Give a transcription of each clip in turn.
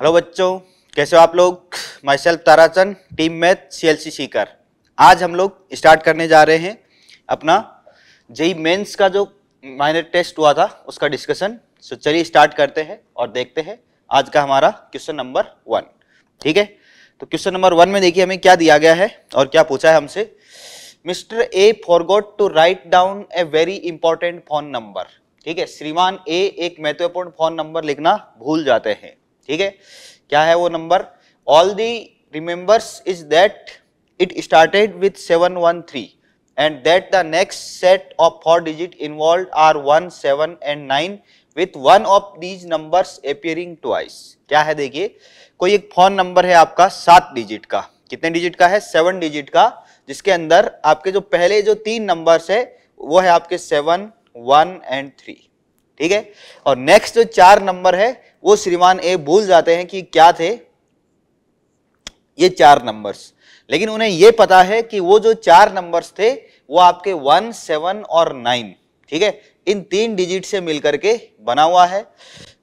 Hello बच्चों कैसे हो आप लोग myself Tarachand team math C L C Sikar आज हम लोग स्टार्ट करने जा रहे हैं अपना जेई मेंस का जो माइनर टेस्ट हुआ था उसका डिस्कशन सो चलिए स्टार्ट करते हैं और देखते हैं आज का हमारा क्वेश्चन नंबर वन ठीक है तो क्वेश्चन नंबर वन में देखिए हमें क्या दिया गया है और क्या पूछा है हमसे mister A forgot to write down a very important phone number ठीक है श्रीमान ए एक महत्वपूर्ण फोन नंबर लिखना भूल जाते हैं ठीक है क्या है वो number all the remembers is that it started with seven one three and that the next set of four digit involved are 1 7 and 9 with one of these numbers appearing twice क्या है देखिए कोई एक फोन नंबर है आपका सात digit का कितने डिजिट का है सेवन डिजिट का जिसके अंदर आपके जो पहले जो तीन नंबर्स है वो है आपके सेवन वन एंड थ्री ठीक है और नेक्स्ट जो चार नंबर है वो श्रीमान ए भूल जाते हैं कि क्या थे ये चार नंबर्स लेकिन उन्हें ये पता है कि वो जो चार नंबर्स थे वो आपके वन सेवन और नाइन ठीक है इन तीन डिजिट से मिलकर के बना हुआ है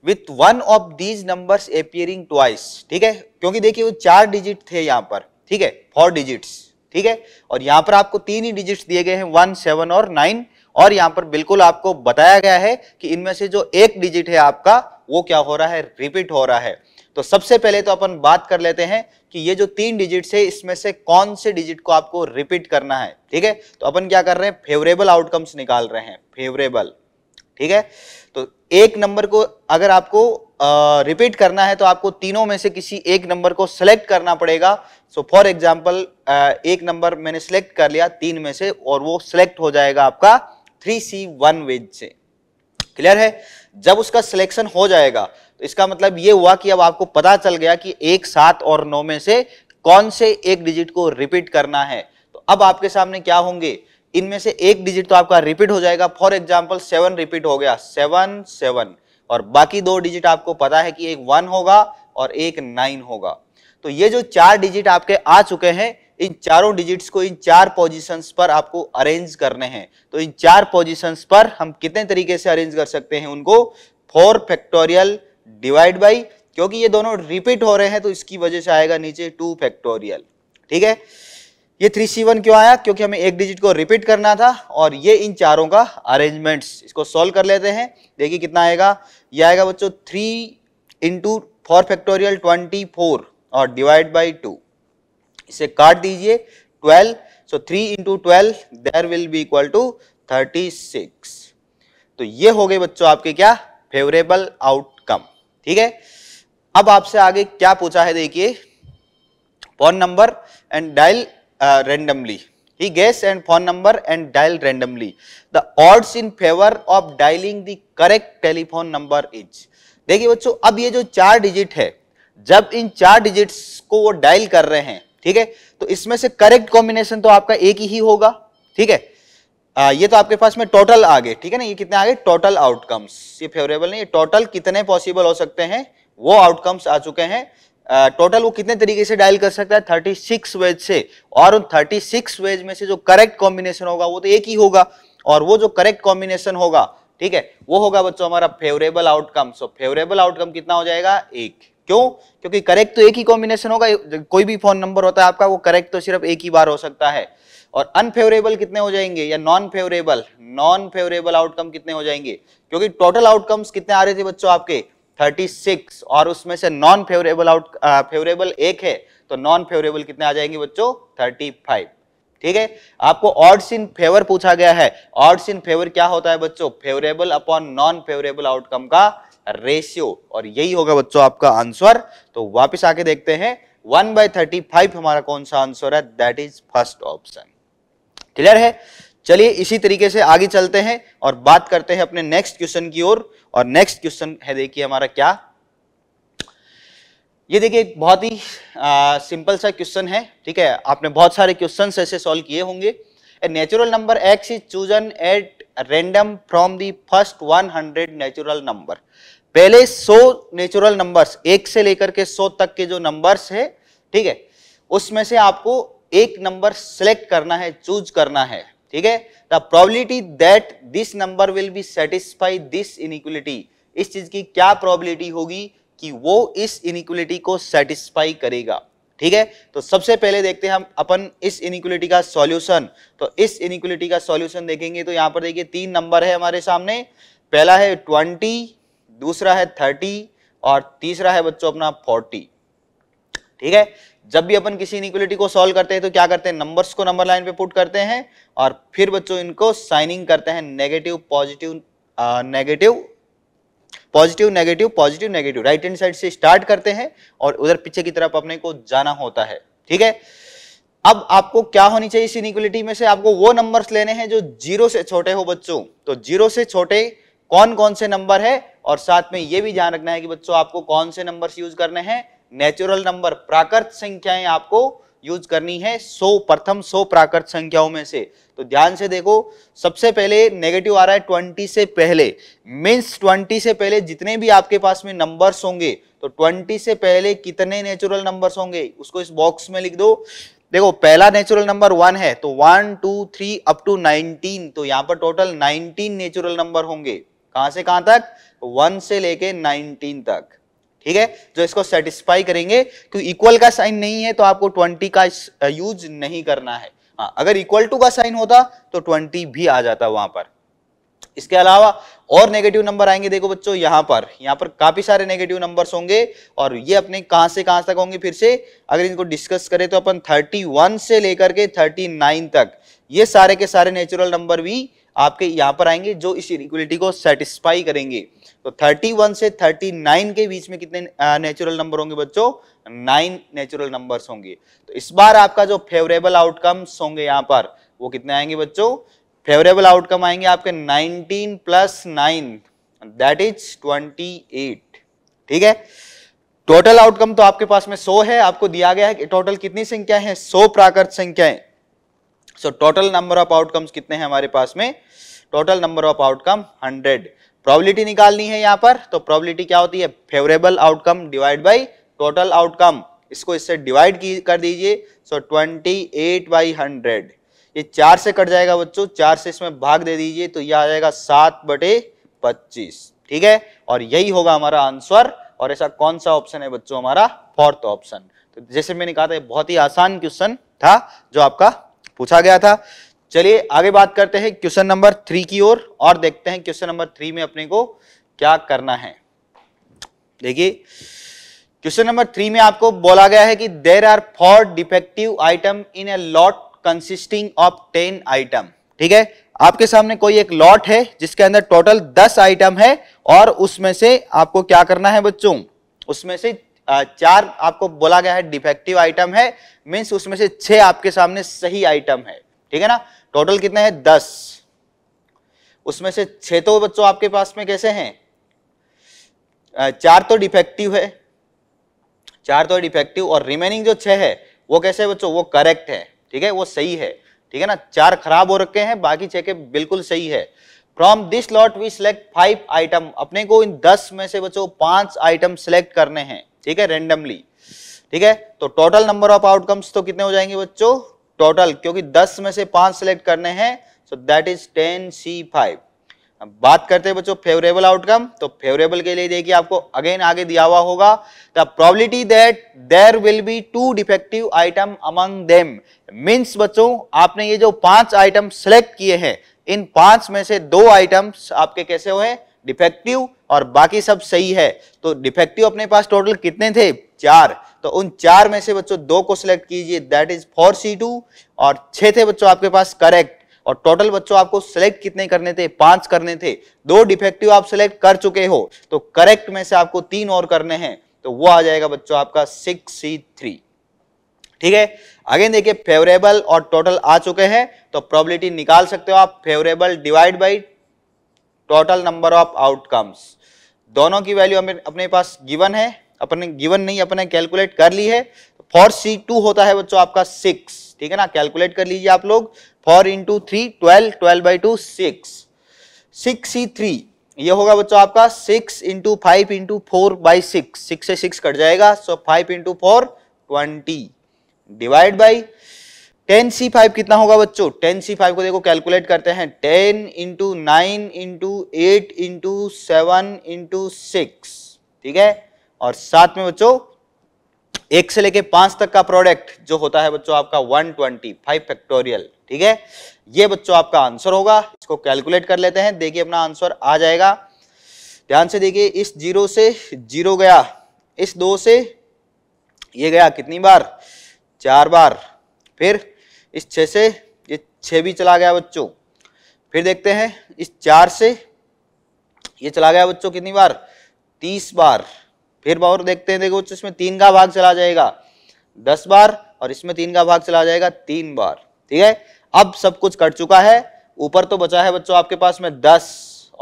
with one of these numbers appearing twice ठीक है क्योंकि देखिए वो चार डिजिट थे यहां पर ठीक है फोर डिजिट्स ठीक है और यहां पर आपको तीन ही डिजिट्स दिए गए हैं वन सेवन और नाइन और यहां पर बिल्कुल आपको बताया गया है कि इनमें से जो एक डिजिट है आपका वो क्या हो रहा है रिपीट हो रहा है तो सबसे पहले तो अपन बात कर लेते हैं कि ये जो तीन डिजिट है इसमें से कौन से डिजिट को आपको रिपीट करना है ठीक है तो अपन क्या कर रहे हैं फेवरेबल आउटकम्स निकाल रहे हैं फेवरेबल ठीक है तो एक नंबर को अगर आपको रिपीट करना है तो आपको तीनों में से किसी एक नंबर को सिलेक्ट करना पड़ेगा सो फॉर एग्जाम्पल एक नंबर मैंने सिलेक्ट कर लिया तीन में से और वो सिलेक्ट हो जाएगा आपका थ्री सी वन वेज से क्लियर है जब उसका सिलेक्शन हो जाएगा तो इसका मतलब ये हुआ कि अब आपको पता चल गया कि एक सात और नौ में से कौन से एक डिजिट को रिपीट करना है तो अब आपके सामने क्या होंगे इनमें से एक डिजिट तो आपका रिपीट हो जाएगा फॉर एग्जाम्पल सेवन रिपीट हो गया सेवन सेवन और बाकी दो डिजिट आपको पता है कि एक वन होगा और एक नाइन होगा तो ये जो चार डिजिट आपके आ चुके हैं इन चारों डिजिट्स को इन चार पोजीशंस पर आपको अरेंज करने हैं तो इन चार पोजीशंस पर हम कितने तरीके से अरेंज कर सकते हैं उनको फोर फैक्टोरियल डिवाइड बाई क्योंकि ये दोनों रिपीट हो रहे हैं तो इसकी वजह से आएगा नीचे टू फैक्टोरियल ठीक है ये थ्री सी वन क्यों आया क्योंकि हमें एक डिजिट को रिपीट करना था और ये इन चारों का अरेंजमेंट्स इसको सॉल्व कर लेते हैं देखिए कितना आएगा ये आएगा बच्चों three into four factorial twenty four और डिवाइड बाई टू इसे काट दीजिए 12 so 3 into twelve there will be equal to 36 तो ये हो गए बच्चों आपके क्या फेवरेबल आउटकम ठीक है अब आपसे आगे क्या पूछा है देखिए phone number and dial randomly ही guess and phone number and dial randomly the odds in favour of dialing the correct telephone number is देखिए बच्चों अब ये जो चार डिजिट है जब इन चार डिजिट्स को वो डायल कर रहे हैं ठीक है तो इसमें से करेक्ट कॉम्बिनेशन तो आपका एक ही होगा ठीक है आ, ये तो आपके पास में टोटल आ गए ठीक है ना ये कितने आ गए टोटल आउटकम्स ये फेवरेबल नहीं टोटल कितने पॉसिबल हो सकते हैं वो आउटकम्स आ चुके हैं टोटल वो कितने तरीके से डायल कर सकता है थर्टी सिक्स वेज से और उन सिक्स वेज में से जो करेक्ट कॉम्बिनेशन होगा वो तो एक ही होगा और वो जो करेक्ट कॉम्बिनेशन होगा ठीक है वो होगा बच्चों हमारा favourable outcome so favourable outcome कितना हो जाएगा एक क्यों क्योंकि करेक्ट तो एक ही कॉम्बिनेशन होगा कोई भी फोन नंबर होता है आपका वो करेक्ट तो सिर्फ एक ही बार हो सकता है और अनफेवरेबल कितने हो जाएंगे या non favourable non favourable outcome कितने हो जाएंगे क्योंकि टोटल आउटकम्स कितने आ रहे थे बच्चों आपके 36 और उसमें से नॉन फेवरेबल आउट फेवरेबल एक है तो नॉन फेवरेबल कितने आ जाएंगे बच्चों 35 ठीक है आपको ऑड्स इन फेवर पूछा गया है ऑड्स इन फेवर क्या होता है बच्चों favourable upon non favourable outcome का रेशियो और यही होगा बच्चों आपका आंसर तो वापस आके देखते हैं वन बाय थर्टी फाइव हमारा कौन सा आंसर है that is first option clear है चलिए इसी तरीके से आगे चलते हैं और बात करते हैं अपने नेक्स्ट क्वेश्चन की ओर और, नेक्स्ट क्वेश्चन है देखिए हमारा क्या ये देखिए बहुत ही आ, सिंपल सा क्वेश्चन है ठीक है आपने बहुत सारे क्वेश्चन ऐसे सॉल्व किए होंगे natural number X is chosen at random from the first 100 natural number पहले 100 नेचुरल नंबर्स एक से लेकर के 100 तक के जो नंबर्स है ठीक है उसमें से आपको एक नंबर सेलेक्ट करना है चूज करना है ठीक है the probability that this number will be satisfy this inequality इस चीज की क्या प्रोबिलिटी होगी कि वो इस इनिक्वलिटी को सेटिस्फाई करेगा ठीक है तो सबसे पहले देखते हैं हम अपन इस इनिक्वलिटी का सॉल्यूशन तो इस इनिक्वलिटी का सॉल्यूशन देखेंगे तो यहां पर देखिए तीन नंबर है हमारे सामने पहला है ट्वेंटी दूसरा है थर्टी और तीसरा है बच्चों अपना फोर्टी ठीक है जब भी अपन किसी इनिक्वलिटी को सॉल्व करते हैं तो क्या करते हैं नंबर्स को नंबर लाइन पे पुट करते हैं और फिर बच्चों इनको साइनिंग करते हैं negative positive negative positive negative positive negative right hand side से स्टार्ट करते हैं और उधर पीछे की तरफ अपने को जाना होता है ठीक है अब आपको क्या होनी चाहिए इस इनिक्वलिटी में से आपको वो नंबर्स लेने हैं जो जीरो से छोटे हो बच्चों तो जीरो से छोटे कौन कौन से नंबर है और साथ में ये भी ध्यान रखना है कि बच्चों आपको कौन से नंबर्स यूज करने हैं नेचुरल नंबर प्राकृत संख्याएं आपको यूज करनी है सो प्रथम सो प्राकृत संख्याओं में से तो ध्यान से देखो सबसे पहले नेगेटिव आ रहा है ट्वेंटी से पहले मीन्स ट्वेंटी से पहले जितने भी आपके पास में नंबर्स होंगे तो ट्वेंटी से पहले कितने नेचुरल नंबर्स होंगे उसको इस बॉक्स में लिख दो देखो पहला नेचुरल नंबर वन है तो one two three up to nineteen तो यहां पर टोटल नाइनटीन नेचुरल नंबर होंगे कहां से कहां तक वन से लेके नाइनटीन तक ठीक है जो इसको सेटिस्फाई करेंगे क्योंकि इक्वल का साइन नहीं है तो आपको ट्वेंटी का यूज नहीं करना है हाँ अगर इक्वल टू का साइन होता तो ट्वेंटी भी आ जाता वहां पर इसके अलावा और नेगेटिव नंबर आएंगे देखो बच्चों यहां पर यहां पर काफी सारे नेगेटिव नंबर्स होंगे और ये अपने कहां से कहां तक होंगे फिर से अगर इनको डिस्कस करें तो अपन 31 से लेकर के 39 तक ये सारे के सारे नेचुरल नंबर भी आपके यहाँ पर आएंगे जो इस इक्वलिटी को सेटिस्फाई करेंगे तो 31 से 39 के बीच में कितने नेचुरल नंबर होंगे बच्चों नाइन नेचुरल नंबर्स होंगे तो इस बार आपका जो फेवरेबल आउटकम्स होंगे यहाँ पर वो कितने आएंगे बच्चों फेवरेबल आउटकम आएंगे आपके 19 प्लस नाइन दैट इज 28 ठीक है टोटल आउटकम तो आपके पास में 100 है आपको दिया गया है कि टोटल कितनी संख्या है 100 प्राकृत संख्याएं so total number of outcomes कितने हैं हमारे पास में total number of outcome 100 probability निकालनी है यहाँ पर तो प्रोबेबिलिटी क्या होती है favourable outcome divide by total outcome इसको इससे डिवाइड की कर दीजिए so twenty eight by hundred ये चार से कट जाएगा बच्चों चार से इसमें भाग दे दीजिए तो यह आ जाएगा सात बटे पच्चीस ठीक है और यही होगा हमारा आंसर और ऐसा कौन सा ऑप्शन है बच्चों हमारा फोर्थ ऑप्शन तो जैसे मैंने कहा था बहुत ही आसान क्वेश्चन था जो आपका पूछा गया था चलिए आगे बात करते हैं क्वेश्चन नंबर थ्री की ओर और, और देखते हैं क्वेश्चन नंबर थ्री में अपने को क्या करना है देखिए क्वेश्चन नंबर थ्री में आपको बोला गया है कि there are four defective item in a lot consisting of ten item ठीक है आपके सामने कोई एक लॉट है जिसके अंदर टोटल दस आइटम है और उसमें से आपको क्या करना है बच्चों उसमें से चार आपको बोला गया है डिफेक्टिव आइटम है मीन्स उसमें से छह आपके सामने सही आइटम है ठीक है ना टोटल कितने हैं दस उसमें से छह तो बच्चों आपके पास में कैसे हैं चार तो डिफेक्टिव है चार तो डिफेक्टिव और रिमेनिंग जो छह है वो कैसे है बच्चों वो करेक्ट है ठीक है वो सही है ठीक है ना चार खराब हो रखे हैं बाकी छह के बिल्कुल सही है from this lot we select five item अपने को इन दस में से बच्चों पांच आइटम सिलेक्ट करने हैं ठीक है रेंडमली ठीक है तो टोटल नंबर ऑफ आउटकम्स तो कितने हो जाएंगे बच्चों टोटल क्योंकि 10 में से पांच सेलेक्ट करने हैं so that is ten C five बात करते हैं बच्चों फेवरेबल आउटकम तो फेवरेबल के लिए देखिए आपको अगेन आगे दिया हुआ होगा the probability that there will be two defective item among them means बच्चों आपने ये जो पांच आइटम सेलेक्ट किए हैं इन पांच में से दो आइटम्स आपके कैसे हुए डिफेक्टिव और बाकी सब सही है तो डिफेक्टिव अपने पास टोटल कितने थे चार तो उन चार में से बच्चों दो को सिलेक्ट कीजिए that is four C two और छह थे बच्चों आपके पास करेक्ट और टोटल बच्चों आपको सिलेक्ट कितने करने थे पांच करने थे दो डिफेक्टिव आप सिलेक्ट कर चुके हो तो करेक्ट में से आपको तीन और करने हैं तो वो आ जाएगा बच्चों आपका सिक्स सी थ्री ठीक है अगेन देखिए फेवरेबल और टोटल आ चुके हैं तो प्रोबेबिलिटी निकाल सकते हो आप favourable divide by total number of outcomes दोनों की वैल्यू हमें अपने पास गिवन है अपने गिवन नहीं अपने कैलकुलेट कर ली है फॉर सी टू होता है बच्चों आपका सिक्स ठीक है ना कैलकुलेट कर लीजिए आप लोग four into three twelve twelve by two six six C three ये होगा बच्चों आपका six into five into four by six six से सिक्स कट जाएगा so five into four twenty divide by ten C five कितना होगा बच्चों ten C five को देखो कैलकुलेट करते हैं ten into nine into eight into seven into six ठीक है और साथ में बच्चों एक से लेके पांच तक का प्रोडक्ट जो होता है बच्चों आपका वन ट्वेंटी फाइव फैक्टोरियल ठीक है ये बच्चों आपका आंसर होगा इसको कैलकुलेट कर लेते हैं देखिए अपना आंसर आ जाएगा ध्यान से देखिए इस जीरो से जीरो गया इस दो से ये गया कितनी बार चार बार फिर इस छः से ये छः भी चला गया बच्चों फिर देखते हैं इस चार से ये चला गया बच्चों कितनी बार तीस बार फिर और देखते हैं देखो इसमें तीन का भाग चला जाएगा दस बार और इसमें तीन का भाग चला जाएगा तीन बार ठीक है अब सब कुछ कट चुका है ऊपर तो बचा है बच्चों आपके पास में दस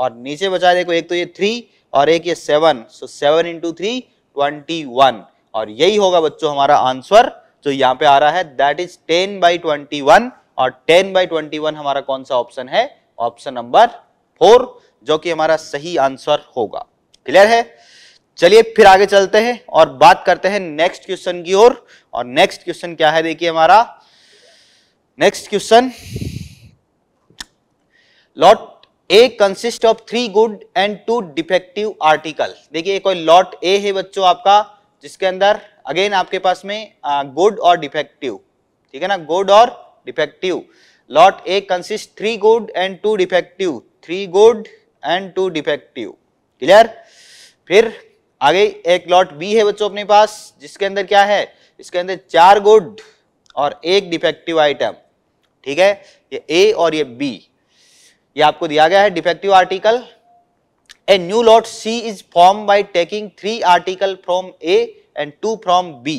और नीचे बचा है देखो एक तो ये थ्री और एक ये seven so seven into three twenty one और यही होगा बच्चों हमारा आंसर जो तो यहाँ पे आ रहा है that is ten by twenty one और टेन बाई ट्वेंटी वन हमारा कौन सा ऑप्शन है ऑप्शन नंबर फोर जो कि हमारा सही आंसर होगा क्लियर है चलिए फिर आगे चलते हैं और बात करते हैं नेक्स्ट क्वेश्चन की ओर और, और नेक्स्ट क्वेश्चन क्या है देखिए हमारा next question lot A consist of three good and two defective article देखिए कोई लॉट ए है बच्चों आपका जिसके अंदर अगेन आपके पास में गुड और डिफेक्टिव ठीक है ना गुड और defective lot A consist three good and two defective three good and two defective clear फिर आगे एक लॉट बी है बच्चों अपने पास जिसके अंदर क्या है इसके अंदर चार गुड और एक डिफेक्टिव आइटम ठीक है ये ए और ये बी ये आपको दिया गया है defective article a new lot C is form by taking three article from A and two from B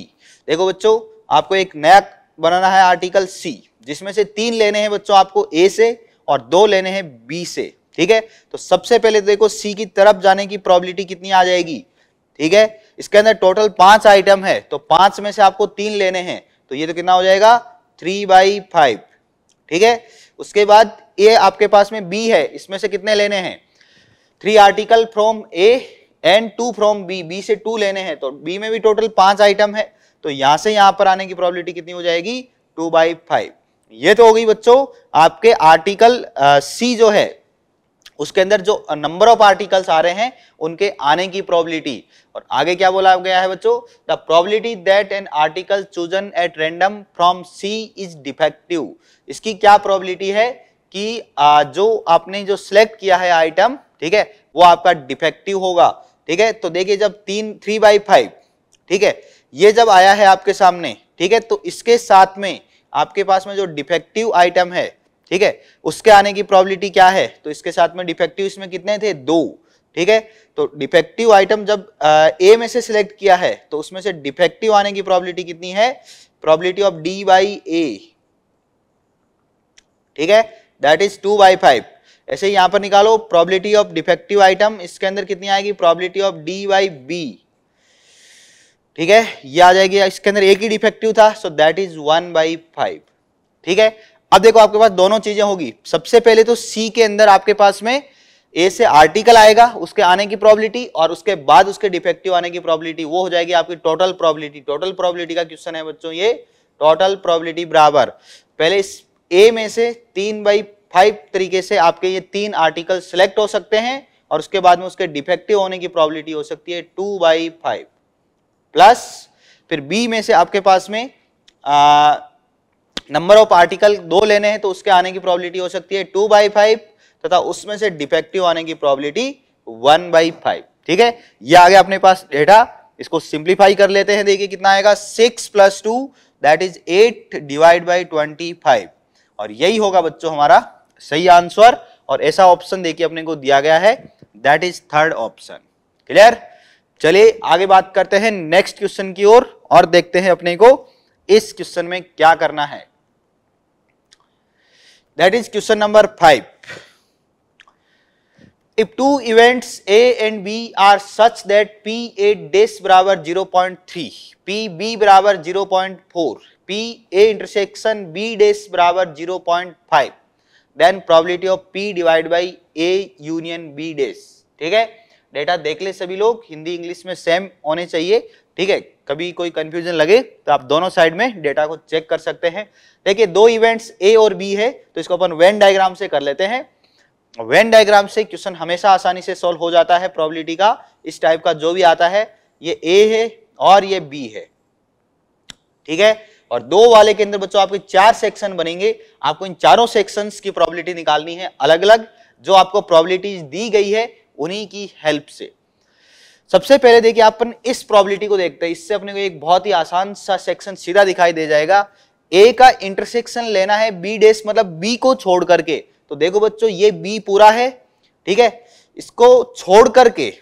देखो बच्चों आपको एक नया बनाना है आर्टिकल सी जिसमें से तीन लेने हैं बच्चों आपको ए से और दो लेने हैं बी से ठीक है तो सबसे पहले तो देखो सी की तरफ जाने की प्रॉबिलिटी कितनी आ जाएगी ठीक है इसके अंदर टोटल पांच आइटम है तो पांच में से आपको तीन लेने हैं तो ये तो कितना हो जाएगा थ्री बाई फाइव ठीक है उसके बाद ए आपके पास में बी है इसमें से कितने लेने हैं three article from A and two from B B से टू लेने हैं तो बी में भी टोटल पांच आइटम है तो यहां से यहां पर आने की प्रोबेबिलिटी कितनी हो जाएगी टू बाई फाइव ये तो हो गई बच्चों आपके आर्टिकल सी जो है उसके अंदर जो नंबर ऑफ आर्टिकल्स आ रहे हैं उनके आने की प्रोबेबिलिटी और आगे क्या बोला गया है बच्चों the probability that an article chosen at random from C is defective इसकी क्या प्रोबेबिलिटी है कि जो आपने जो सिलेक्ट किया है आइटम ठीक है वो आपका डिफेक्टिव होगा ठीक है तो देखिए जब तीन थ्री बाई फाइव ठीक है ये जब आया है आपके सामने ठीक है तो इसके साथ में आपके पास में जो डिफेक्टिव आइटम है ठीक है उसके आने की प्रॉबिलिटी क्या है तो इसके साथ में डिफेक्टिव इसमें कितने थे दो ठीक है तो डिफेक्टिव आइटम जब ए में से सिलेक्ट किया है तो उसमें से डिफेक्टिव आने की प्रॉबिलिटी कितनी है probability of D by A ठीक है that is two by five ऐसे यहां पर निकालो प्रॉबिलिटी ऑफ डिफेक्टिव आइटम इसके अंदर कितनी आएगी probability of D by B ठीक है ये आ जाएगी इसके अंदर एक ही डिफेक्टिव था so that is one by five ठीक है अब देखो आपके पास दोनों चीजें होगी सबसे पहले तो सी के अंदर आपके पास में ए से आर्टिकल आएगा उसके आने की प्रॉबिलिटी और उसके बाद उसके डिफेक्टिव आने की प्रोबेबिलिटी वो हो जाएगी आपकी टोटल प्रॉबिलिटी टोटल प्रोबेबिलिटी का क्वेश्चन है बच्चों ये टोटल प्रॉबिलिटी बराबर पहले इस ए में से तीन बाई फाइव तरीके से आपके ये तीन आर्टिकल सिलेक्ट हो सकते हैं और उसके बाद में उसके डिफेक्टिव होने की प्रॉबिलिटी हो सकती है टू बाई फाइव प्लस फिर बी में से आपके पास में नंबर ऑफ आर्टिकल दो लेने हैं तो उसके आने की प्रॉबिलिटी हो सकती है टू बाई फाइव तथा उसमें से डिफेक्टिव आने की प्रॉबिलिटी वन बाई फाइव ठीक है ये आ गया अपने पास डेटा इसको सिंप्लीफाई कर लेते हैं देखिए कितना आएगा six plus two that is eight divide by twenty five और यही होगा बच्चों हमारा सही आंसर और ऐसा ऑप्शन देखिए अपने को दिया गया है that is third option clear चलिए आगे बात करते हैं नेक्स्ट क्वेश्चन की ओर और, और देखते हैं अपने को इस क्वेश्चन में क्या करना है that is question number five if two events a and b are such that p a dash बराबर 0.3 p b बराबर 0.4 p a intersection b dash बराबर 0.5 then probability of P divide by A union B dash ठीक है data देख ले सभी लोग Hindi English में सेम होने चाहिए ठीक है कभी कोई कंफ्यूजन लगे तो आप दोनों साइड में डेटा को चेक कर सकते हैं देखिए दो इवेंट्स ए और बी है तो इसको अपन वेन डायग्राम से कर लेते हैं वेन डायग्राम से क्वेश्चन हमेशा आसानी से सॉल्व हो जाता है प्रोबेबिलिटी का इस टाइप का जो भी आता है ये ए है और ये बी है ठीक है और दो वाले के अंदर बच्चों आपके चार सेक्शन बनेंगे आपको इन चारों सेक्शन की प्रॉबिलिटी निकालनी है अलग अलग जो आपको प्रॉबिलिटीज दी गई है उन्हीं की हेल्प से सबसे पहले देखिए अपन इस प्रॉबिलिटी को देखते हैं इससे अपने को एक बहुत ही आसान सा सेक्शन सीधा दिखाई दे जाएगा ए का इंटरसेक्शन लेना है बी डेस मतलब बी को छोड़ करके तो देखो बच्चों ये बी पूरा है ठीक है इसको छोड़ करके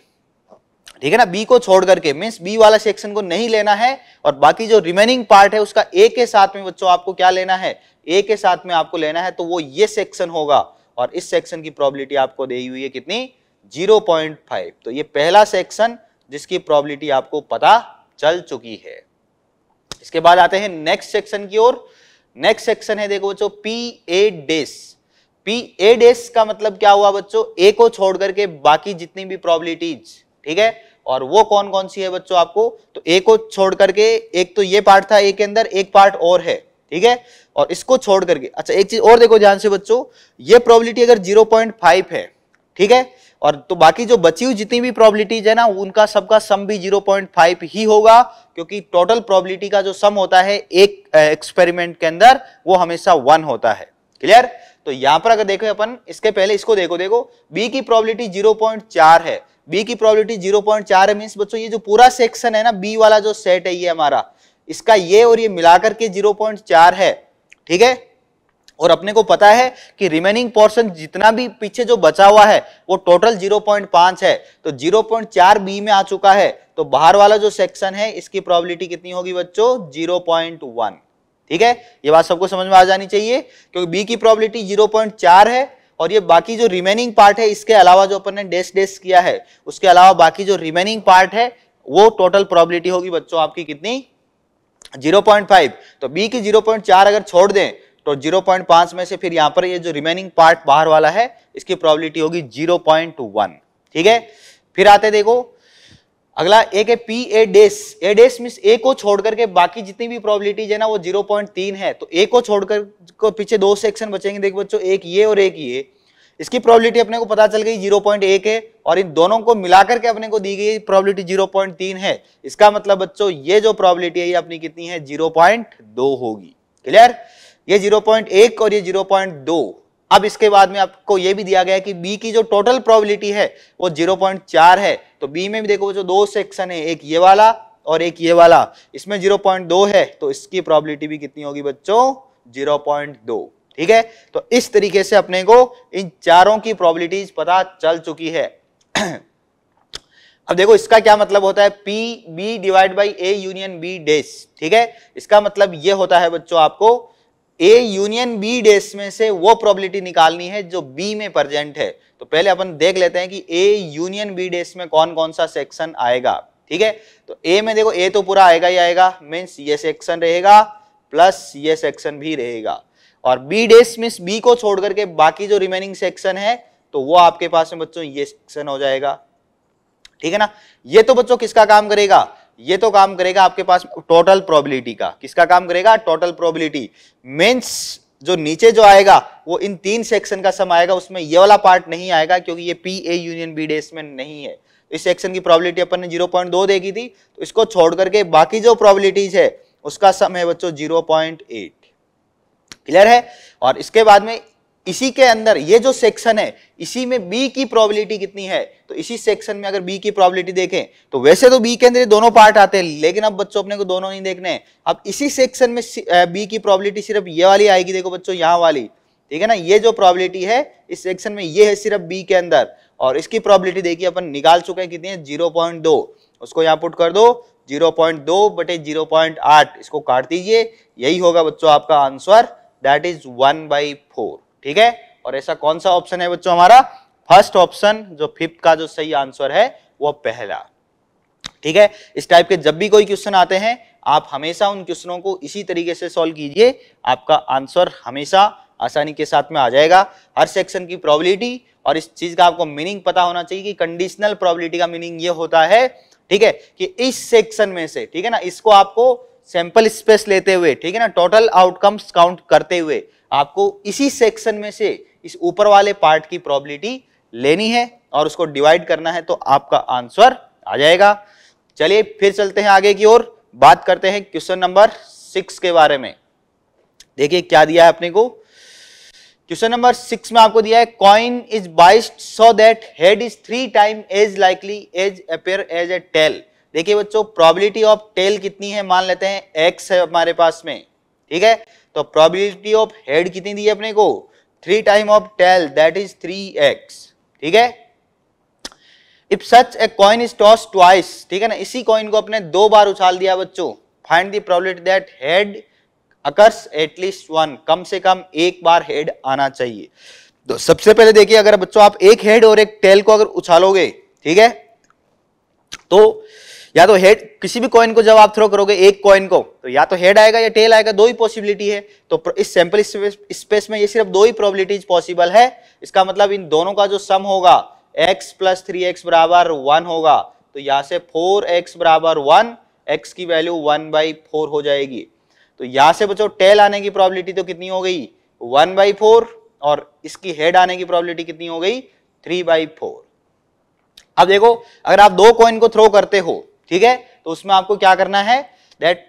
ठीक है ना बी को छोड़ करके मीन्स बी वाला सेक्शन को नहीं लेना है और बाकी जो रिमेनिंग पार्ट है उसका ए के साथ में बच्चों आपको क्या लेना है ए के साथ में आपको लेना है तो वो ये सेक्शन होगा और इस सेक्शन की प्रोबेबिलिटी आपको दी हुई है कितनी 0.5 तो ये पहला सेक्शन जिसकी प्रोबेबिलिटी आपको पता चल चुकी है इसके बाद आते हैं नेक्स्ट सेक्शन की ओर नेक्स्ट सेक्शन है देखो बच्चों P A days P A डेस का मतलब क्या हुआ बच्चों ए को छोड़ करके बाकी जितनी भी प्रोबेबिलिटीज ठीक है और वो कौन कौन सी है बच्चों आपको तो ए को छोड़ करके एक तो ये पार्ट था ए के अंदर एक पार्ट और है ठीक है और इसको छोड़ करके अच्छा एक चीज और देखो ध्यान से बच्चों ये प्रोबेबिलिटी अगर 0.5 है ठीक है और तो बाकी जो बची हुई जितनी भी प्रोबेबिलिटीज है ना उनका सबका सम भी 0.5 ही होगा क्योंकि टोटल प्रोबेबिलिटी का जो सम होता है एक एक्सपेरिमेंट के अंदर वो हमेशा वन होता है क्लियर तो यहां पर अगर देखो अपन इसके पहले इसको देखो देखो बी की प्रोबेबिलिटी चार है बी की प्रोबेबिलिटी जीरो पॉइंट चार है मीन्स बच्चों ये जो पूरा सेक्शन है ना बी वाला जो सेट है ये हमारा इसका ये और ये मिलाकर के जीरो पॉइंट चार है ठीक है और अपने को पता है कि रिमेनिंग पोर्शन जितना भी पीछे जो बचा हुआ है वो टोटल 0.5 है तो 0.4 बी में आ चुका है तो बाहर वाला जो सेक्शन है इसकी प्रोबेबिलिटी कितनी होगी बच्चों 0.1 ठीक है ये बात सबको समझ में आ जानी चाहिए क्योंकि बी की प्रोबेबिलिटी 0.4 है और ये बाकी जो रिमेनिंग पार्ट है इसके अलावा जो अपन ने डेस डेस किया है उसके अलावा बाकी जो रिमेनिंग पार्ट है वो टोटल प्रोबेबिलिटी होगी बच्चों आपकी कितनी 0.5 तो बी की 0.4 अगर छोड़ दें तो 0.5 में से फिर यहां पर ये जो रिमेनिंग पार्ट बाहर वाला है इसकी प्रोबेबिलिटी होगी 0.1 ठीक है फिर आते देखो अगला एक है P A days A days mean ए को छोड़ करके बाकी जितनी भी प्रोबेबिलिटीज है ना वो तीन है तो ए को छोड़कर को पीछे दो सेक्शन बचेंगे देख बच्चों एक ये और एक ये इसकी प्रोबेबिलिटी अपने को पता चल गई जीरो पॉइंट एक है और इन दोनों को मिलाकर के अपने को दी गई प्रोबेबिलिटी तीन है इसका मतलब बच्चों ये जो प्रोबेबिलिटी है ये अपनी कितनी है जीरो पॉइंट दो होगी क्लियर ये जीरो पॉइंट एक और ये जीरो पॉइंट दो अब इसके बाद में आपको ये भी दिया गया है कि बी की जो टोटल प्रोबेबिलिटी है वो 0.4 है तो बी में भी देखो जो दो सेक्शन है एक ये वाला और एक ये वाला इसमें 0.2 है तो इसकी प्रोबेबिलिटी भी कितनी होगी बच्चों 0.2 ठीक है तो इस तरीके से अपने को इन चारों की प्रोबेबिलिटीज पता चल चुकी है अब देखो इसका क्या मतलब होता है P B divide by A union B dash ठीक है इसका मतलब ये होता है बच्चों आपको ए यूनियन बी डेस में से वो प्रोबेबिलिटी निकालनी है जो बी में प्रेजेंट है तो पहले अपन देख लेते हैं कि ए यूनियन बी डेस में कौन कौन सा सेक्शन आएगा ठीक है तो ए में देखो ए तो पूरा आएगा ही आएगा मीन्स ये सेक्शन रहेगा प्लस ये सेक्शन भी रहेगा और बी डेस मीन्स बी को छोड़ करके बाकी जो रिमेनिंग सेक्शन है तो वो आपके पास में बच्चों ये सेक्शन हो जाएगा ठीक है ना ये तो बच्चों किसका काम करेगा ये तो काम करेगा आपके पास टोटल प्रोबेबिलिटी का किसका काम करेगा टोटल प्रोबेबिलिटी मेंस जो नीचे जो आएगा वो इन तीन सेक्शन का सम आएगा उसमें ये वाला पार्ट नहीं आएगा क्योंकि ये P A union B dash में नहीं है इस सेक्शन की प्रोबेबिलिटी अपन ने 0.2 देखी थी तो इसको छोड़ करके बाकी जो प्रोबेबिलिटीज है उसका सम है बच्चों 0.8 क्लियर है और इसके बाद में इसी के अंदर ये जो सेक्शन है इसी में बी की प्रोबेबिलिटी कितनी है तो इसी सेक्शन में अगर बी की प्रोबेबिलिटी देखें तो वैसे तो बी के अंदर दोनों पार्ट आते हैं लेकिन अब बच्चों अपने को दोनों नहीं देखने अब इसी सेक्शन में बी की प्रोबेबिलिटी सिर्फ ये वाली आएगी देखो बच्चों यहाँ वाली ठीक है ना ये जो प्रॉबिलिटी है इस सेक्शन में ये है सिर्फ बी के अंदर और इसकी प्रॉबिलिटी देखिए अपन निकाल चुके हैं कितनी है जीरो उसको यहाँ पुट कर दो जीरो पॉइंट बटे जीरो इसको काट दीजिए यही होगा बच्चों आपका answer that is one by four ठीक है और ऐसा कौन सा ऑप्शन है बच्चों हमारा फर्स्ट ऑप्शन जो फिफ्थ का जो सही आंसर है वो पहला ठीक है इस टाइप के जब भी कोई क्वेश्चन आते हैं आप हमेशा उन क्वेश्चनों को इसी तरीके से सॉल्व कीजिए आपका आंसर हमेशा आसानी के साथ में आ जाएगा हर सेक्शन की प्रोबेबिलिटी और इस चीज का आपको मीनिंग पता होना चाहिए कि कंडीशनल प्रोबेबिलिटी का मीनिंग ये होता है ठीक है कि इस सेक्शन में से ठीक है ना इसको आपको सैंपल स्पेस लेते हुए ठीक है ना टोटल आउटकम्स काउंट करते हुए आपको इसी सेक्शन में से इस ऊपर वाले पार्ट की प्रॉबिलिटी लेनी है और उसको डिवाइड करना है तो आपका आंसर आ जाएगा चलिए फिर चलते हैं आगे की ओर बात करते हैं क्वेश्चन नंबर सिक्स के बारे में देखिए क्या दिया है अपने को क्वेश्चन नंबर सिक्स में आपको दिया है coin is biased so that head is three time as likely as appear as a tail देखिए बच्चों प्रोबेबिलिटी ऑफ टेल कितनी है मान लेते हैं एक्स है हमारे पास में ठीक है तो प्रोबेबिलिटी ऑफ हेड कितनी दी है अपने को three time of tail that is three x ठीक है if such a coin is toss twice ठीक है ना इसी कॉइन को अपने दो बार उछाल दिया बच्चों find the probability that head occurs at least one कम से कम एक बार हेड आना चाहिए तो सबसे पहले देखिए अगर बच्चों आप एक हेड और एक टेल को अगर उछालोगे ठीक है तो या तो हेड किसी भी कॉइन को जब आप थ्रो करोगे एक कॉइन को तो या तो हेड आएगा या टेल आएगा दो ही पॉसिबिलिटी है तो इस सैंपल स्पेस में ये सिर्फ दो ही प्रोबेबिलिटीज पॉसिबल है इसका मतलब इन दोनों का जो सम होगा x प्लस थ्री एक्स बराबर वन होगा तो यहां से फोर एक्स बराबर वन एक्स की वैल्यू वन बाई फोर हो जाएगी तो यहाँ से बचो टेल आने की प्रॉबिलिटी तो कितनी हो गई वन बाई फोर और इसकी हेड आने की प्रॉबिलिटी कितनी हो गई थ्री बाई फोर अब देखो अगर आप दो कॉइन को थ्रो करते हो ठीक है तो उसमें आपको क्या करना है that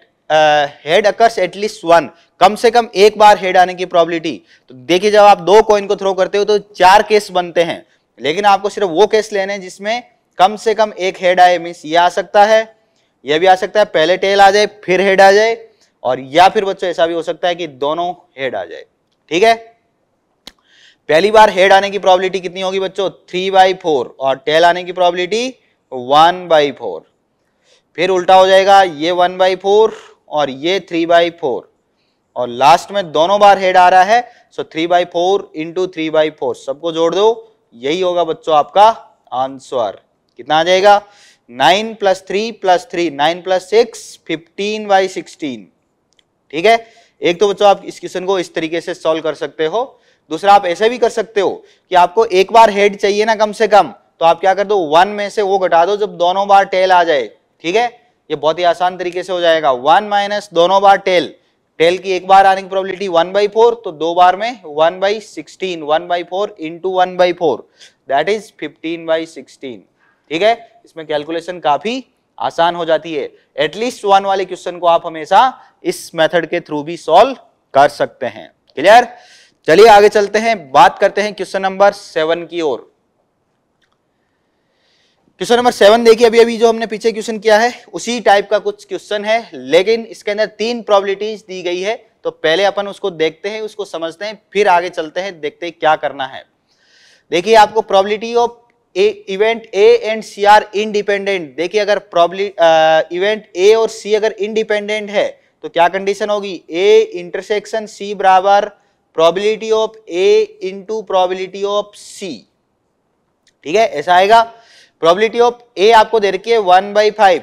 head occurs at least one कम से कम एक बार हेड आने की प्रॉबिलिटी तो देखिए जब आप दो कॉइन को थ्रो करते हो तो चार केस बनते हैं लेकिन आपको सिर्फ वो केस लेने जिसमें कम से कम एक हेड आए मीन्स ये आ सकता है यह भी आ सकता है पहले टेल आ जाए फिर हेड आ जाए और या फिर बच्चों ऐसा भी हो सकता है कि दोनों हेड आ जाए ठीक है पहली बार हेड आने की प्रोबेबिलिटी कितनी होगी बच्चों थ्री बाई फोर और टेल आने की प्रोबेबिलिटी वन बाई फोर फिर उल्टा हो जाएगा ये वन बाई फोर और ये थ्री बाई फोर और लास्ट में दोनों बार हेड आ रहा है so three by four into three by four सबको जोड़ दो यही होगा बच्चों आपका आंसर कितना आ जाएगा nine plus three plus three nine plus six fifteen by sixteen ठीक है एक तो बच्चों आप इस क्वेश्चन को इस तरीके से सॉल्व कर सकते हो दूसरा आप ऐसे भी कर सकते हो कि आपको एक बार हेड चाहिए ना कम से कम तो आप क्या कर दो वन में से वो घटा दो जब दोनों बार टेल आ जाए ठीक है ये बहुत ही आसान तरीके से हो जाएगा वन माइनस दोनों बार टेल टेल की एक बार आने की प्रोबेबिलिटी वन बाई फोर तो दो बार में one by sixteen one by four into one by four that is fifteen by sixteen ठीक है इसमें कैलकुलेशन काफी आसान हो जाती है एटलीस्ट वन वाले क्वेश्चन को आप हमेशा इस मेथड के थ्रू भी सॉल्व कर सकते हैं क्लियर चलिए आगे चलते हैं बात करते हैं क्वेश्चन नंबर सेवन की ओर क्वेश्चन नंबर सेवन देखिए अभी अभी जो हमने पीछे क्वेश्चन किया है उसी टाइप का कुछ क्वेश्चन है लेकिन इसके अंदर तीन प्रॉबिलिटीज दी गई है तो पहले अपन उसको देखते हैं उसको समझते हैं फिर आगे चलते हैं देखते हैं क्या करना है देखिए आपको probability of a event A and C are independent देखिए अगर प्रॉब्लम इवेंट ए और सी अगर इनडिपेंडेंट है तो क्या कंडीशन होगी ए इंटरसेक्शन सी बराबर probability of A into probability of C ठीक है ऐसा आएगा प्रोबेबिलिटी ऑफ ए आपको दे रखी है वन बाई फाइव